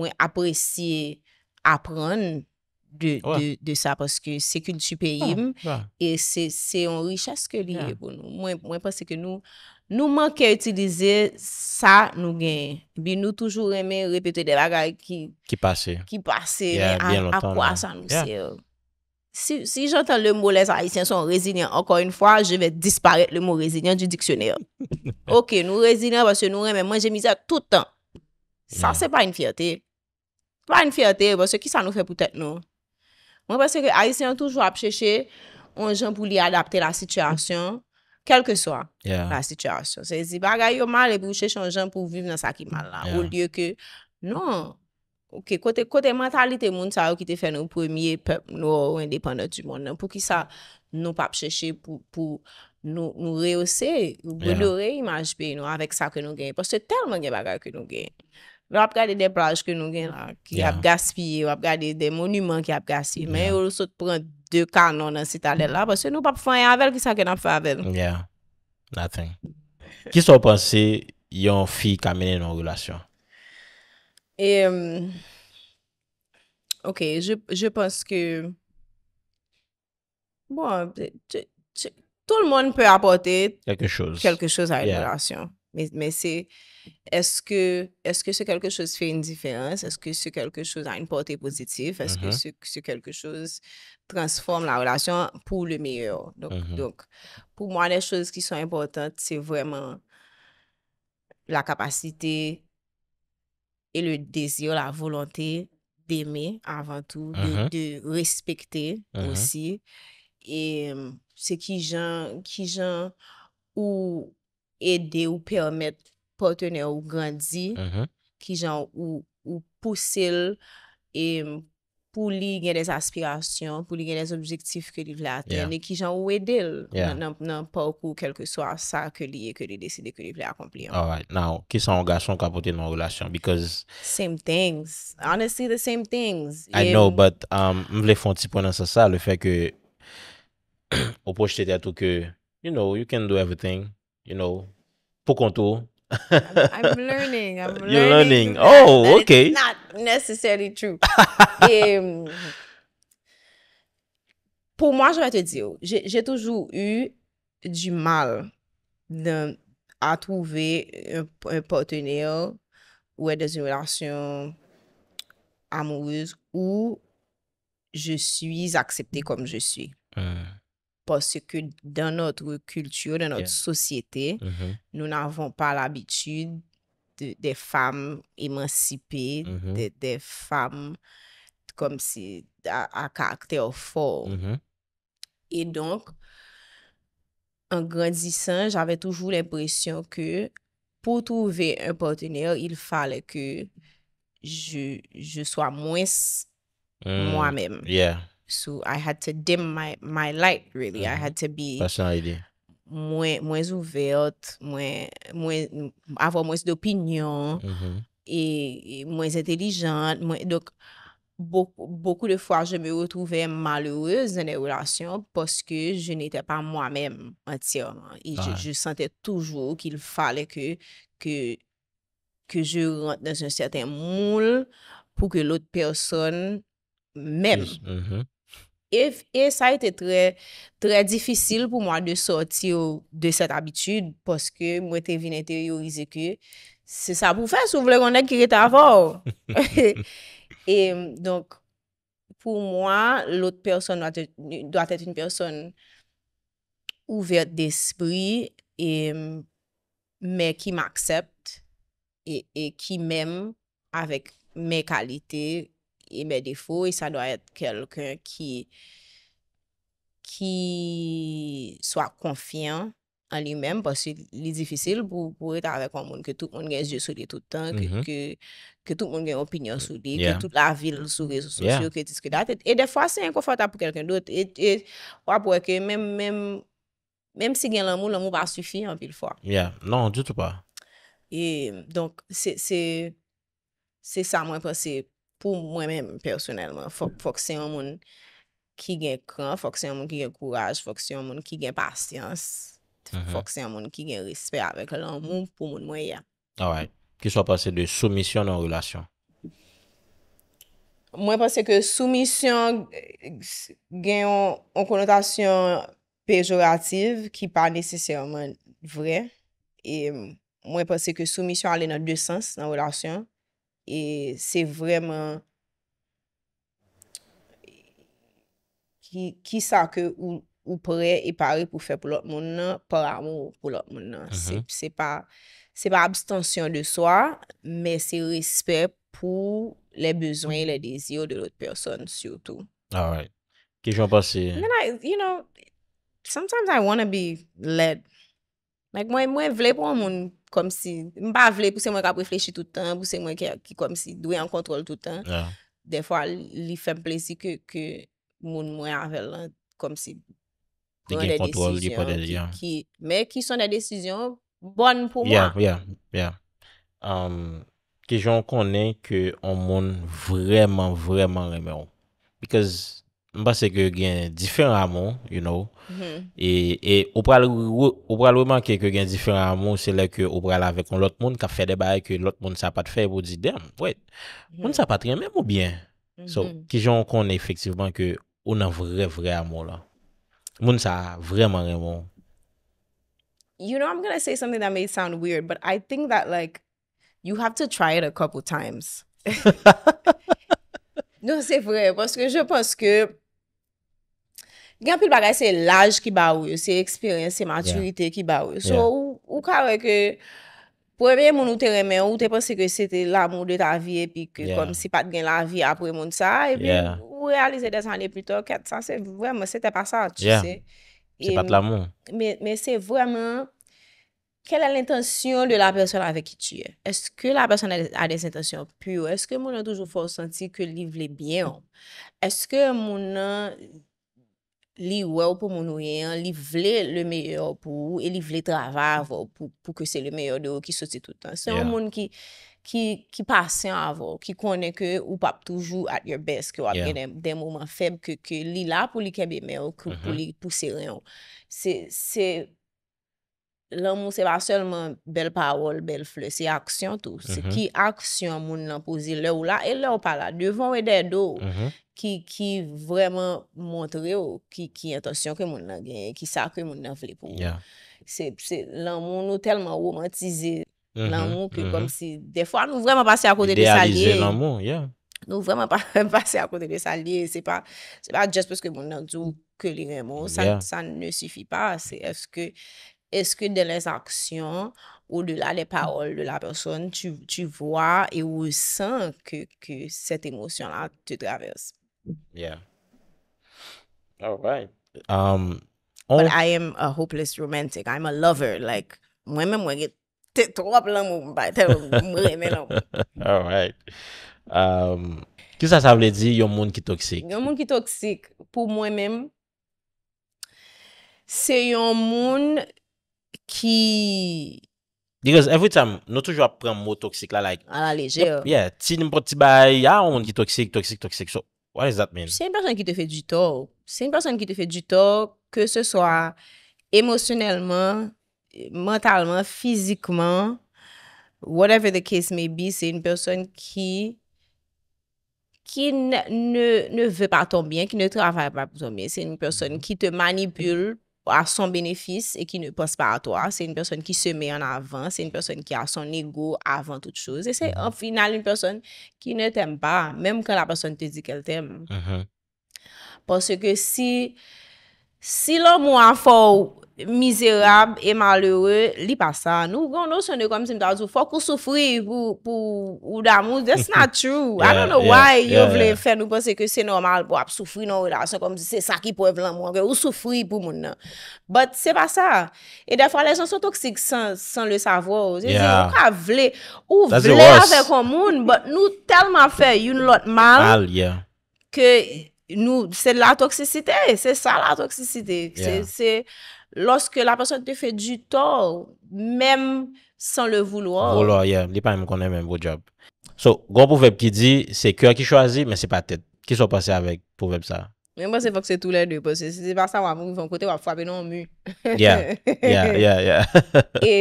mwen apresye apren nan de sa, parce que c'est culture ah, paysme, et c'est en richesse que l'il est pour nous. Moi, parce que nous manquons à utiliser ça, nous gagne. Et nous toujours aimons répéter des bagages qui passent. Mais à quoi ça nous sert? Euh. Si j'entends le mot les haïtiens sont résignants, encore une fois, je vais disparaître le mot résignant du dictionnaire. Ok, nous résignons parce que nous aimons. Moi, j'ai misère tout le temps. Ça, c'est pas une fierté. Pas une fierté parce que qui ça nous fait peut-être, non? Mwen pwese ke Aisyen toujou ap cheche an jan pou li adapte la sityasyon kelke so a la sityasyon. Se zi bagay yo mal e pou cheche an jan pou vive nan sa ki mal la. Ou lye ke, non. Kote mentalite moun, sa ou ki te fè nou premye pep nou ou indépendant du moun. Pou ki sa nou pa ap cheche pou nou reose ou belore imajbe nou avek sa ke nou genye. Poste telman gen bagay ke nou genye. Wap gade de plaj ke nou gen la, ki ap gaspye, wap gade de monumen ki ap gaspye. Men yo sou te pren de kanon an sit ale la, pwase nou pa pou fanyan avèl ki sa ken ap fanyan avèl. Yeah, natren. Ki sou pwase yon fi kamene nan orgelasyon? Ok, je pwase ke... Bon, tout le moun pou apote... Kèlke chouz. Kèlke chouz an orgelasyon. Yeah. Mais, mais c'est, est-ce que est-ce que ce quelque chose fait une différence? Est-ce que ce quelque chose a une portée positive? Est-ce que mm-hmm. ce, quelque chose transforme la relation pour le meilleur? Donc, mm-hmm. donc pour moi, les choses qui sont importantes, c'est vraiment la capacité et le désir, la volonté d'aimer avant tout, de, mm-hmm. respecter aussi. Et c'est qui gens, qui gens ou ede ou pèrmèt pòtenè ou grandzi ki mhm. jan ou pousil e pou li gen les aspirasyon, pou li gen les objektif ke li vle atene, ki jan ou edel nan pòp ou kelke soya sa ke li e ke li deside ke li vle akompli. Alright, now, ki san angasyon kapote nan relasyon? Same things. Honestly, the same things. I know, but m vle fonti pou nan sasa le fè ke ou pòjte te ato ke you know, you can do everything. you know, pour I'm, I'm learning. I'm learning. You're learning. Oh, okay. not necessarily true. vrai. Um, pour moi, je vais te dire, j'ai toujours eu du mal à trouver un, partenaire ou être dans une relation amoureuse où je suis acceptée comme je suis. Euh. Parce que dans notre culture, dans notre société, mm-hmm. nous n'avons pas l'habitude des femmes émancipées, mm-hmm. des femmes à caractère fort. Mm-hmm. Et donc, en grandissant, j'avais toujours l'impression que pour trouver un partenaire, il fallait que je sois moins mm. moi-même. Yeah. So, I had to dim my light, really. I mm-hmm. had to be... Mwen ouverte, avwa mwen s'dopinyon, mwen mm-hmm. e, e intelijante. Donc, boku de fwa, je me wotouve malou e zanè oulasyon poske je n'ete pa mwen mèm an tsyon. Je sentè toujou ki l'falè ke je rente dans un sèten moul pou ke l'ot person mèm. Et e ça a été très difficile pour moi de sortir de cette habitude parce que moi, je suis venu ici au Rizeku. C'est ça pour faire ce que vous voulez qu'on ait créé d'abord. Et donc, pour moi, l'autre personne doit être une personne ouverte d'esprit mais qui m'accepte et qui m'aime avec mes qualités. e mè defo, e sa doa et kelken ki ki swa konfyan an li mèm posi li zifisil pou et avèk an moun ke tout moun gen je soude toutan ke tout moun gen opinyon soude ke tout la vil soude e defwa se en konfata pou kelken dote e wap wè ke mèm si gen lè mou lè mou ba sufi an vil fwa non, doutou pa e donk se se sa mwen presep pou mwen men personelman, mm. fok se yon moun ki gen kran, fok se yon moun ki gen kouraj, fok se yon moun ki gen pasyans, mhm. fok se yon moun ki gen rispe avèk lan moun pou moun mwen ya. Away, ah ki so pa se de soumisyon nan roulasyon? Mwen pa se ke soumisyon gen yon konotasyon pejorative ki pa desisyonman vre, e mwen pa se ke soumisyon ale nan dwe sens nan roulasyon, E se vreman ki sa ke ou pou re e pare pou fe pou lot moun nan, pou la mou pou lot moun nan. Mhm. Se pa abstansyon de swa, me se respe pou le bezon e le dezio de lot person sio tou. Alright. Ah ki jwa pasi? You know, sometimes I want to be led. Like mwen vle pou an moun perso. kom si mba vle pou se mwen ka preflechi tout an, pou se mwen ki kom si dwe an kontrol tout an, defwa li fe mple si ke moun mwen anvel an, kom si dwe an de desisyon, me ki son de desisyon bon pou mwen. Yeah, yeah, yeah. Ki joun konen ke an moun vreman, vreman reme ou. Because... Mba se ke gen difen amon, you know? Mhm. E, e ou pral wiman ke ke gen difen amon, se le ke ou pral ave kon lot moun ka fè debay ke lot moun sa pat fè, wou di, dem, mhm. wè, moun sa pat remè mou byen. So, mhm. ki joun kon efektivman ke ou nan vre vre amon la. Moun sa vreman remon. You know, I'm gonna say something that may sound weird, but I think that like, you have to try it a couple times. Non, se vre, pwoske je pwoske... Gyan pou l bagay, se l aj ki ba ou, se eksperyens, se maturite ki ba ou. So, ou kare ke, pou eme moun ou te remen, ou te pense ke se te l amoun de ta vi, epi ke kom si pat gen la vi apou emoun sa, epi ou realize de san li pli to, ket sa se vwèman, se te pa sa, tu se. Se pat l amoun. Me se vwèman, kelle l intansyon de la person avè ki ti e? Eske la person a des intansyon pure? Eske moun an toujou fòl senti ke li vle biyon? Eske moun an... li wè ou pou moun wè yon, li vle le mèyò pou, e li vle travè avò, pou kè se le mèyò de ou ki soti toutan. Se yon moun ki, ki pasen avò, ki konè kè ou pap toujou at your best, kè wap gen den mouman feb, kè li la pou li kèbe mè ou, pou li pousse rè yon. Se, se, Lanmou se pa selman bel pawol, bel fle, se aksyon tou. Se ki mm-hmm. aksyon moun nan pouzi le ou la, e le ou pa la. Devon e de do, ki vreman montre yo, ki intasyon ke moun nan genye, ki sa ke moun nan fle pou. Se lanmou nou telman romantize lanmou, ke kon si defwa nou vreman pase a kote de sa liye. Idealize lanmou, yeah. Nou vreman pase a kote de sa liye, se pa, se pa just pweske moun nan djou ke liye moun. Sa ne sifi pa, se eske... eske de les aksyon ou de la le parol de la person, tu vwa e ou san ke set emosyon la, tu travese. Yeah. Alright. Um, But I am a hopeless romantic. I am a lover. Mwen men mwen ge te tro ap lan mwen bayte mwen reme nan mwen. Alright. Um, Kisa sa vle di yon moun ki toksik? Yon moun ki toksik pou mwen men, se yon moun Ki... Because every time, nou toujou ap pren mou toksik la like... A la leje yo. Oh. Yeah, ti nipo ti bay, ya on ki toksik, toksik, toksik. So, what does that mean? Se yon person ki te fe di to, se yon person ki te fe di to, ke se so a emosyonelman, mentalman, fizikman, whatever the case may be, se yon person ki... ki ne ve pa ton bien, ki ne travay pa ton bien. Se yon person ki te manipule... à son bénéfice et qui ne pense pas à toi. C'est une personne qui se met en avant, c'est une personne qui a son ego avant toute chose. Et c'est au mm-hmm. en final une personne qui ne t'aime pas, même quand la personne te dit qu'elle t'aime. Mm-hmm. Parce que si Si lò moun an fò mizerab e malere, li pa sa. Nou gòn nou sè nè kòm si mtazou fò kou soufri pou ou damoun. That's not true. I don't know why yon vle fè nou pwese ke sè normal pou ap soufri nan wè da. Sè kòm si sè sa ki pou evlan moun. Ou soufri pou moun nan. But se pa sa. E defon, lè jòn sò toksik san le savò. Ou vle a fè kon moun. But nou telman fè yon lot mal ke... Nou, se la toksisite, se sa la toksisite. Se, se, se, loske la person te fe di to, mem san le voulo. Voulo, yeah, li pa yon konen men bo job. So, gwo pou vep ki di, se kyo ki chwazi, men se pa tet, ki so pase avèk pou vep sa. Men mwen se fokse tou lè dè, pou se se pa sa wap mou, mwen kote wap fwabè nan mou. Yeah, yeah, yeah, yeah. E,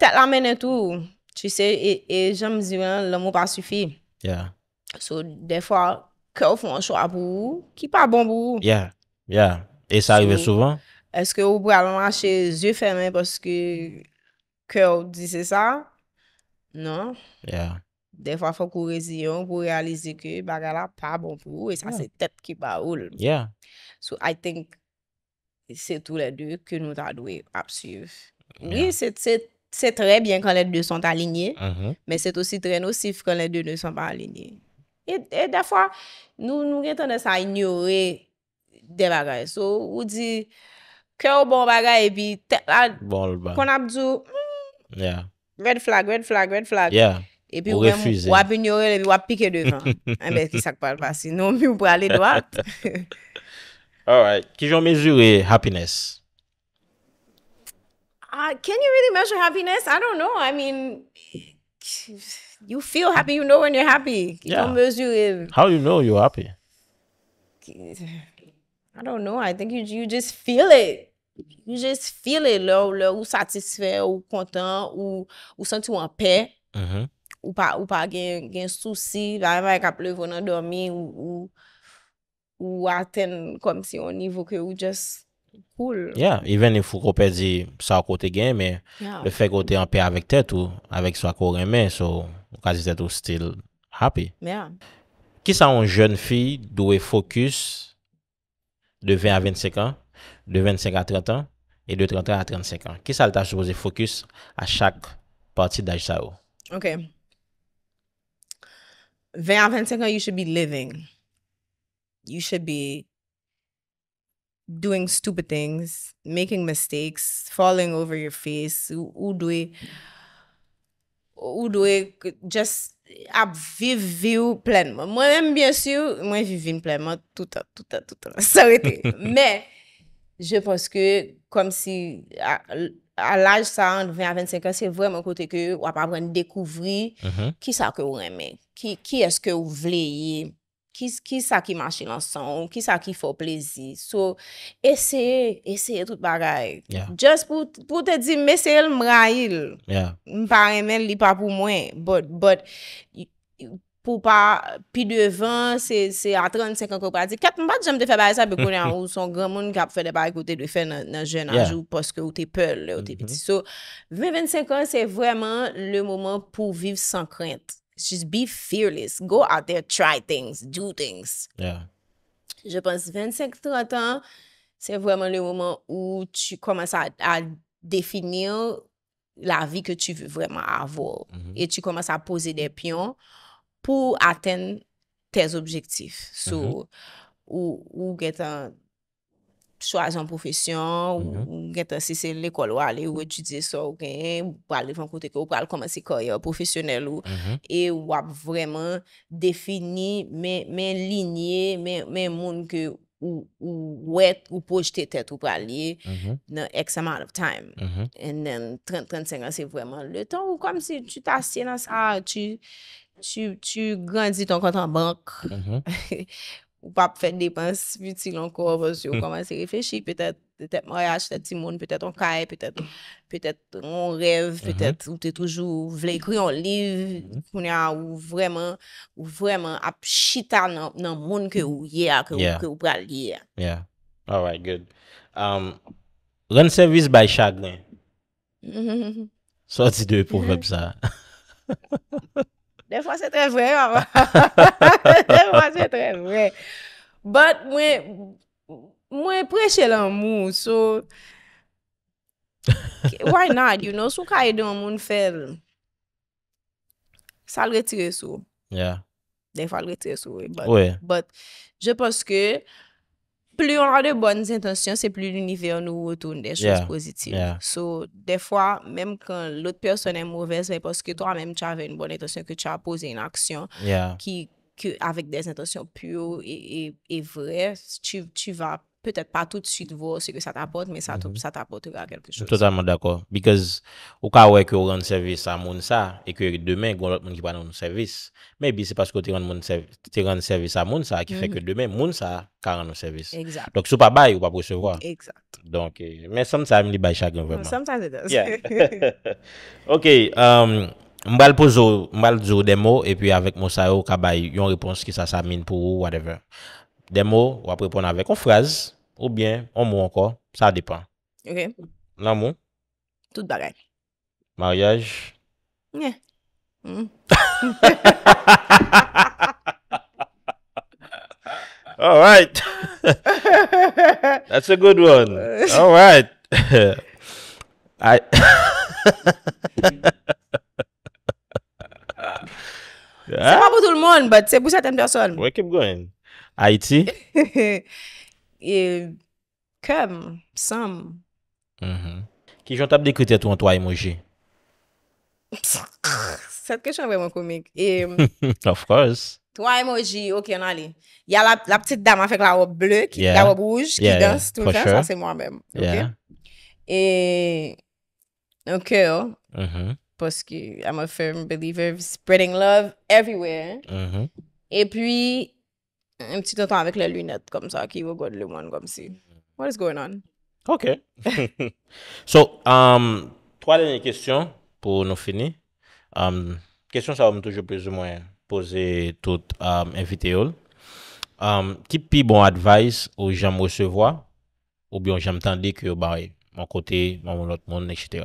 tet la men etou, tu se, e jèm ziwen, lè mou pa sufi. Yeah. Yeah. So, de fwa, kè ou fwa an chwa pou ou, ki pa bon pou ou. Yeah, yeah. E sa arrive souvan? Eske ou pralama chè zye fèmen poske kè ou dise sa? Non. Yeah. De fwa fwa kou rezyon pou realize ke bagala pa bon pou ou e sa se tèt ki pa oul. Yeah. So, I think, se tou le dwe ke nou ta dwe apsyev. Oui, se trey bien kon le dwe son alinye, men se tosi trey nosif kon le dwe non son pa alinye. E, e da fwa, nou gen tonde sa ignore de bagay. So, ou di, kè ou bon bagay, e bon, kon ap djou, hmm, red flag, red flag, red flag. E pi ou gen wap ignore, wap pike devan. Anbe ki sak pa alpasi. Non, pou alè doat. All right. Ki joun mezure happiness? Ah, can you really measure happiness? I don't know. I mean... You feel happy, you know when you're happy. How do you know you're happy? I don't know. I think you just feel it. You just feel it. Ou satisfay, ou kontan, ou senti ou anpe. Mm-hmm. Ou pa gen souci. La eva e ka plevou nan dormi. Ou aten kom si yon nivou ke ou just poule. Even if ou pe di sa wakote gen, me le fek ou te anpe avek tet ou avek sa koremen, so... Ou kasi zet ou stil happy. Yeah. Ki sa un joun fi dwe fokus de 20 a 25 an, de 25 a 30 an, e de 30 a 35 an? Ki sa lta soupoze fokus a chak parti da jisa ou? Ok. 20 a 25 an, you should be living. You should be doing stupid things, making mistakes, falling over your face, ou dwe... Ou do e just ap vivi ou plenman. Mwen mwen vivi ou plenman tout an, tout an, tout an. Sa wete. Men, je pense ke, kom si al aj sa 20, 25 ans, se vwèm an kote ke wap ap wèn dekouvri ki uh-huh. sa ke ou reme. Ki eske ou vleye ki sa ki manche lansan, ki sa ki fò plezi. So, eseye, eseye tout bagay. Just pou te di, meseye l mrail. Mpa remen li pa pou mwen. But, pou pa, pi devan, se a 35 an kwa pradi. Kat mpa jom te fe bagay sa, pe kone an ou, son gran moun kap fe de bagay kote de fe nan jen an jou, poske ou te pel, ou te mm-hmm. peti. So, 25 an, se vweman le mwoman pou viv san krenti. Just be fearless. Go out there, try things, do things. Je pense 25-30 ans, c'est vraiment le moment ou tu commences à définir la vie que tu veux vraiment avoir. Mm-hmm. Et tu commences à poser des pions pour atteindre tes objectifs. So, mm-hmm. ou get un Swa zon profesyon, ou mhm. geta si se le kol wale, ou wetu di so, ou gen, ou pral le fon kote ke, ou pral koman si koyo, profesyonel ou, mhm. e wap vreman defini men linye, men moun ke ou wet, ou pojte tet ou pral li, nan ek sa man of time. Mhm. And then, 30-35 ans, se vreman le ton, ou kom si tu tasye nan sa, tu grandi ton kontan bank, ou... Ou pa pou fè n depens futil ankor, vòs yo hmm. koman se refèchi. Petè, petè mòy a achetè ti moun, petè an kaè, petè, petè an rev, hmm. petè ou te toujou vle ekri an liv, hmm. kounè a ou vremen, ou vremen ap chita nan moun ke ou ye a, ke ou pral ye a. Yeah. Alright, good. Um, Ren service by Shagnen. Mm-hmm. Sò ati dewe pou vèp sa. Ha ha ha ha. De fwa se tre vre. De fwa se tre vre. But mwen mwen preche lan moun. So why not? You know? Sou ka yedon moun fel sa lretire sou. De fwa lretire sou. But je poske Plus on a de bonnes intentions, c'est plus l'univers nous retourne des choses positives. So, des fois, même quand l'autre personne est mauvaise, parce que toi-même, tu avais une bonne intention, que tu as posé une action, avec des intentions pure et vraie, tu vas... peut-être pas tout de suite vous, c'est que ça t'apporte, mais mhm. ça t'apportera quelque chose. Totalement d'accord. Because, ou ka ouè kè ou rande servis sa moun sa, et kè demè, goun lot moun ki pa rande moun servis. Maybe, c'est parce que ti rande servis sa moun sa, ki fè kè demè, moun sa ka rande moun servis. Exact. Donc, sou pa bay ou pa pwesevwa. Exact. Donc, euh, mais sometimes, li bay chak genvèman. Sometimes, it does. Ok. Um, mbèl pou zô, mbèl zô demo, et puis, avèk mou sa ou kaba yon repons ki sa sa min pou ou, whatever. Demo, wap Ou byen, on mou anko, sa depan. Ok. Nan mou? Tout bagaj. Maryaj? Nye. Hmm. All right. That's a good one. All right. Se pa pou tout le moun, but se pou satan person. We keep going. Haiti? Ha ha ha. E kèm, psèm. Mm-hmm. Ki jont ap dikwite tou an to a emoji? Sèp kèchon vèm an komik. E, of course. To a emoji, ok, yon alè. Ya la ptite dama fèk la wop ble, la wop rouge, ki dans tout fèm, sa sè mwa mèm. E, ok, mm-hmm. pos ki I'm a firm believer of spreading love everywhere. Mm-hmm. E pwi, Mèm ti tan tan avèk lè lunèt kom sa ki yon gòd lè moun gòm si. What is going on? Ok. So, 3 um, lè nè kèstyon pou nou fini. Kèstyon um, sa wèm toujou plezou mwen pose tout en um, videol. Ki pi bon advice ou jèm recevoi ou biyon jèm tandè ki yo barè mò kote, mò moun lòt moun, etc.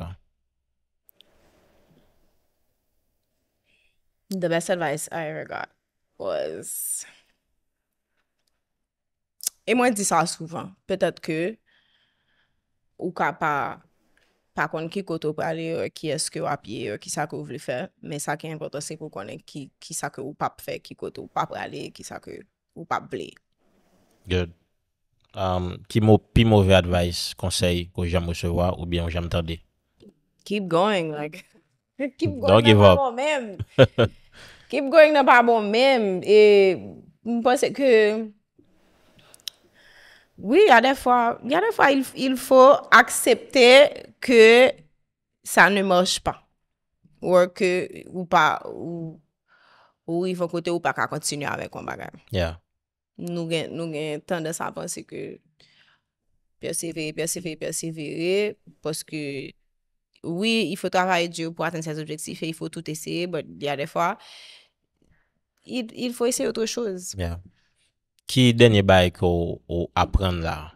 The best advice I ever got was... E mwen di sa souvan. Petet ke ou ka pa pa konen ki koto pou ale ou euh, ki eske ou apye ou euh, ki sa ke ou vle fè. Men sa ki an konta se pou konen ki sa ke ou pap fè, ki koto ou pap ale ki sa ke ou pap vle. Good. Um, ki mou pi mou ve advice, konsey ou jame ou sewa ou byan ou jame tade? Keep going. Don't give up. Bon keep going nan pa bon men. E mwen pensek ke Oui, yade fwa, yade fwa, il fwo aksepte ke sa ne mors pa. Ou ki, ou pa, ou, ou i fwo kote ou pa ka kontinu avek kon bagan. Yeah. Nou gen, nou gen tende sa pansi ke persevere, persevere, persevere, poske, oui, il fwo travaye diyo pou aten sez objekte, si fwe, il fwo tout ese, but yade fwa, il fwo ese otro chouz. Yeah. Ki denye bayk ou apren la?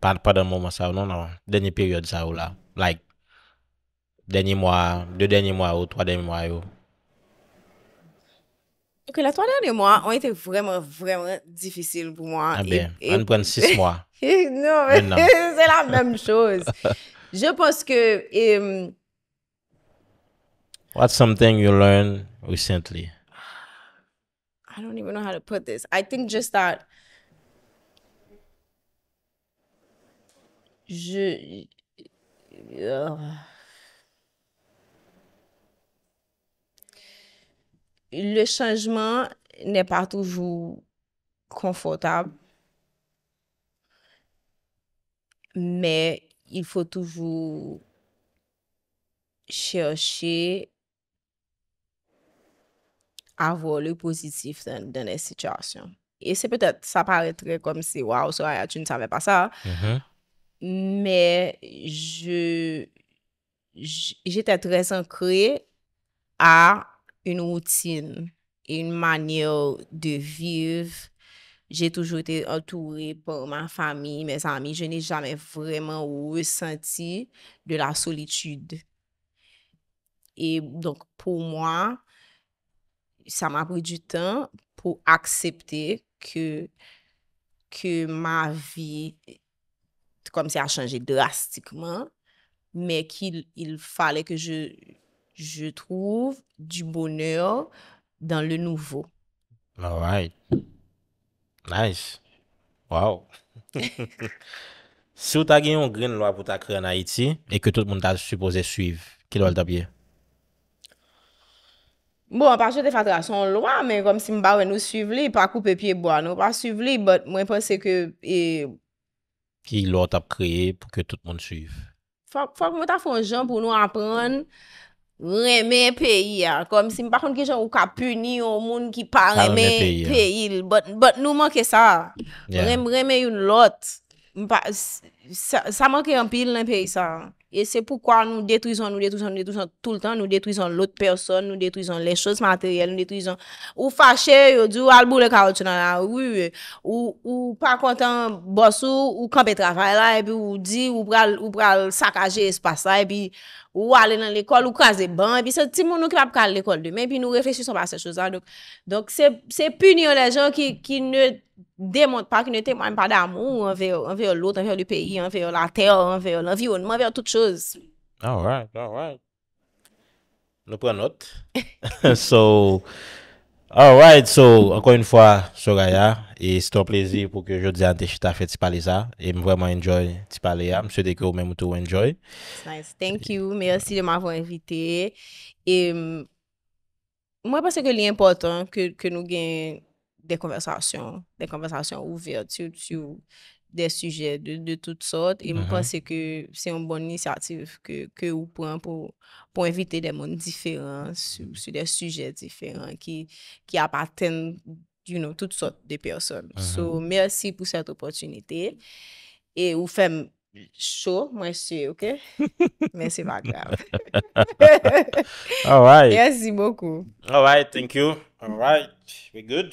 Par de mouman sa ou? Non, non. Denye peryode sa ou la? Like, denye mwa, de denye mwa ou, to denye mwa ou? Ok, la to denye mwa ou ite vreman, vreman difisil pou mwa. A ah e, be, e- an pren 6 mwa. E, non, se la mnam chose. Je poske... What's something you learned recently? A be, I don't even know how to put this. I think just that je euh, le changement n'est pas toujours confortable, mais il faut toujours chercher avou le pozitif dene situasyon. Et c'est peut-être, ça paraîtrait comme si, wow, Soraya, ah, tu ne savais pas ça, mm-hmm. mais j'étais très ancrée à une routine, une manière de vivre. J'ai toujours été entourée par ma famille, mes amis. Je n'ai jamais vraiment ressenti de la solitude. Et donc, pour moi, sa m apri di tan pou aksepte ke ma vi, konm se a chanje drastikman, me ki il fale ke je trouv di boner dan le nouvo. All right. Nice. Wow. Si ou ta gen yon gren lwa pou ta kre an Haiti, e ke tout moun ta suppose suive, ki lwa lta biye? Bon, pa chote fatra son lwa, men kom si mba wè nou suiv li, pa koupe piye bwa, bon, nou pa suiv li, but mwen pense ke... Ki lwa tap kreye pou ke tout moun suiv. Fak mwen ta fon jan pou nou apren reme peyi, kom si mba kon ki jan ou ka puni ou moun ki pa reme peyi, but nou manke sa, reme yon lot. sa manke yon pil nan peyi sa. E se poukwa nou detouzon, nou detouzon, nou detouzon tout an, nou detouzon lout person, nou detouzon lè chos materyel, nou detouzon ou fache, ou albou lè karouti nan la, ou pa kontan bosou, ou kampè travay la, ou di, ou pral sakaje espasa, ou ale nan l'ekol, ou kras de ban, e pi se ti moun nou ki pa pou kal l'ekol demen, e pi nou refleksyon pa se chosa. Donk se punyon lè jan ki ne... Demonte pa ki nou teman pa damou anveyo lout, anveyo li peyi, anveyo la tel, anveyo la viyon, anveyo tout chouz. Alright, alright. Nou pre not. So, alright, so, ankon yon fwa, Soraya, e siton plesiv pou ke jodze ante chita fe ti pale za, e mwen mwen enjoy ti pale ya, mse dekou men moutou enjoy. Nice, thank you, mersi de mwen avon evite. E, mwen mm, pase ke li important ke nou gen... de konversasyon, de konversasyon ouvert sou, sou, de sujet de tout sort, e mwen uh-huh. pense ke se yon bon inisiativ ke ou pran pou evite de moun diferans, sou, sou de sujet diferans, ki, ki apaten you know, tout sort de person uh-huh. so, mersi pou set opotunite e ou fem show, mwen se, ok mwen se va grav mersi moukou mersi moukou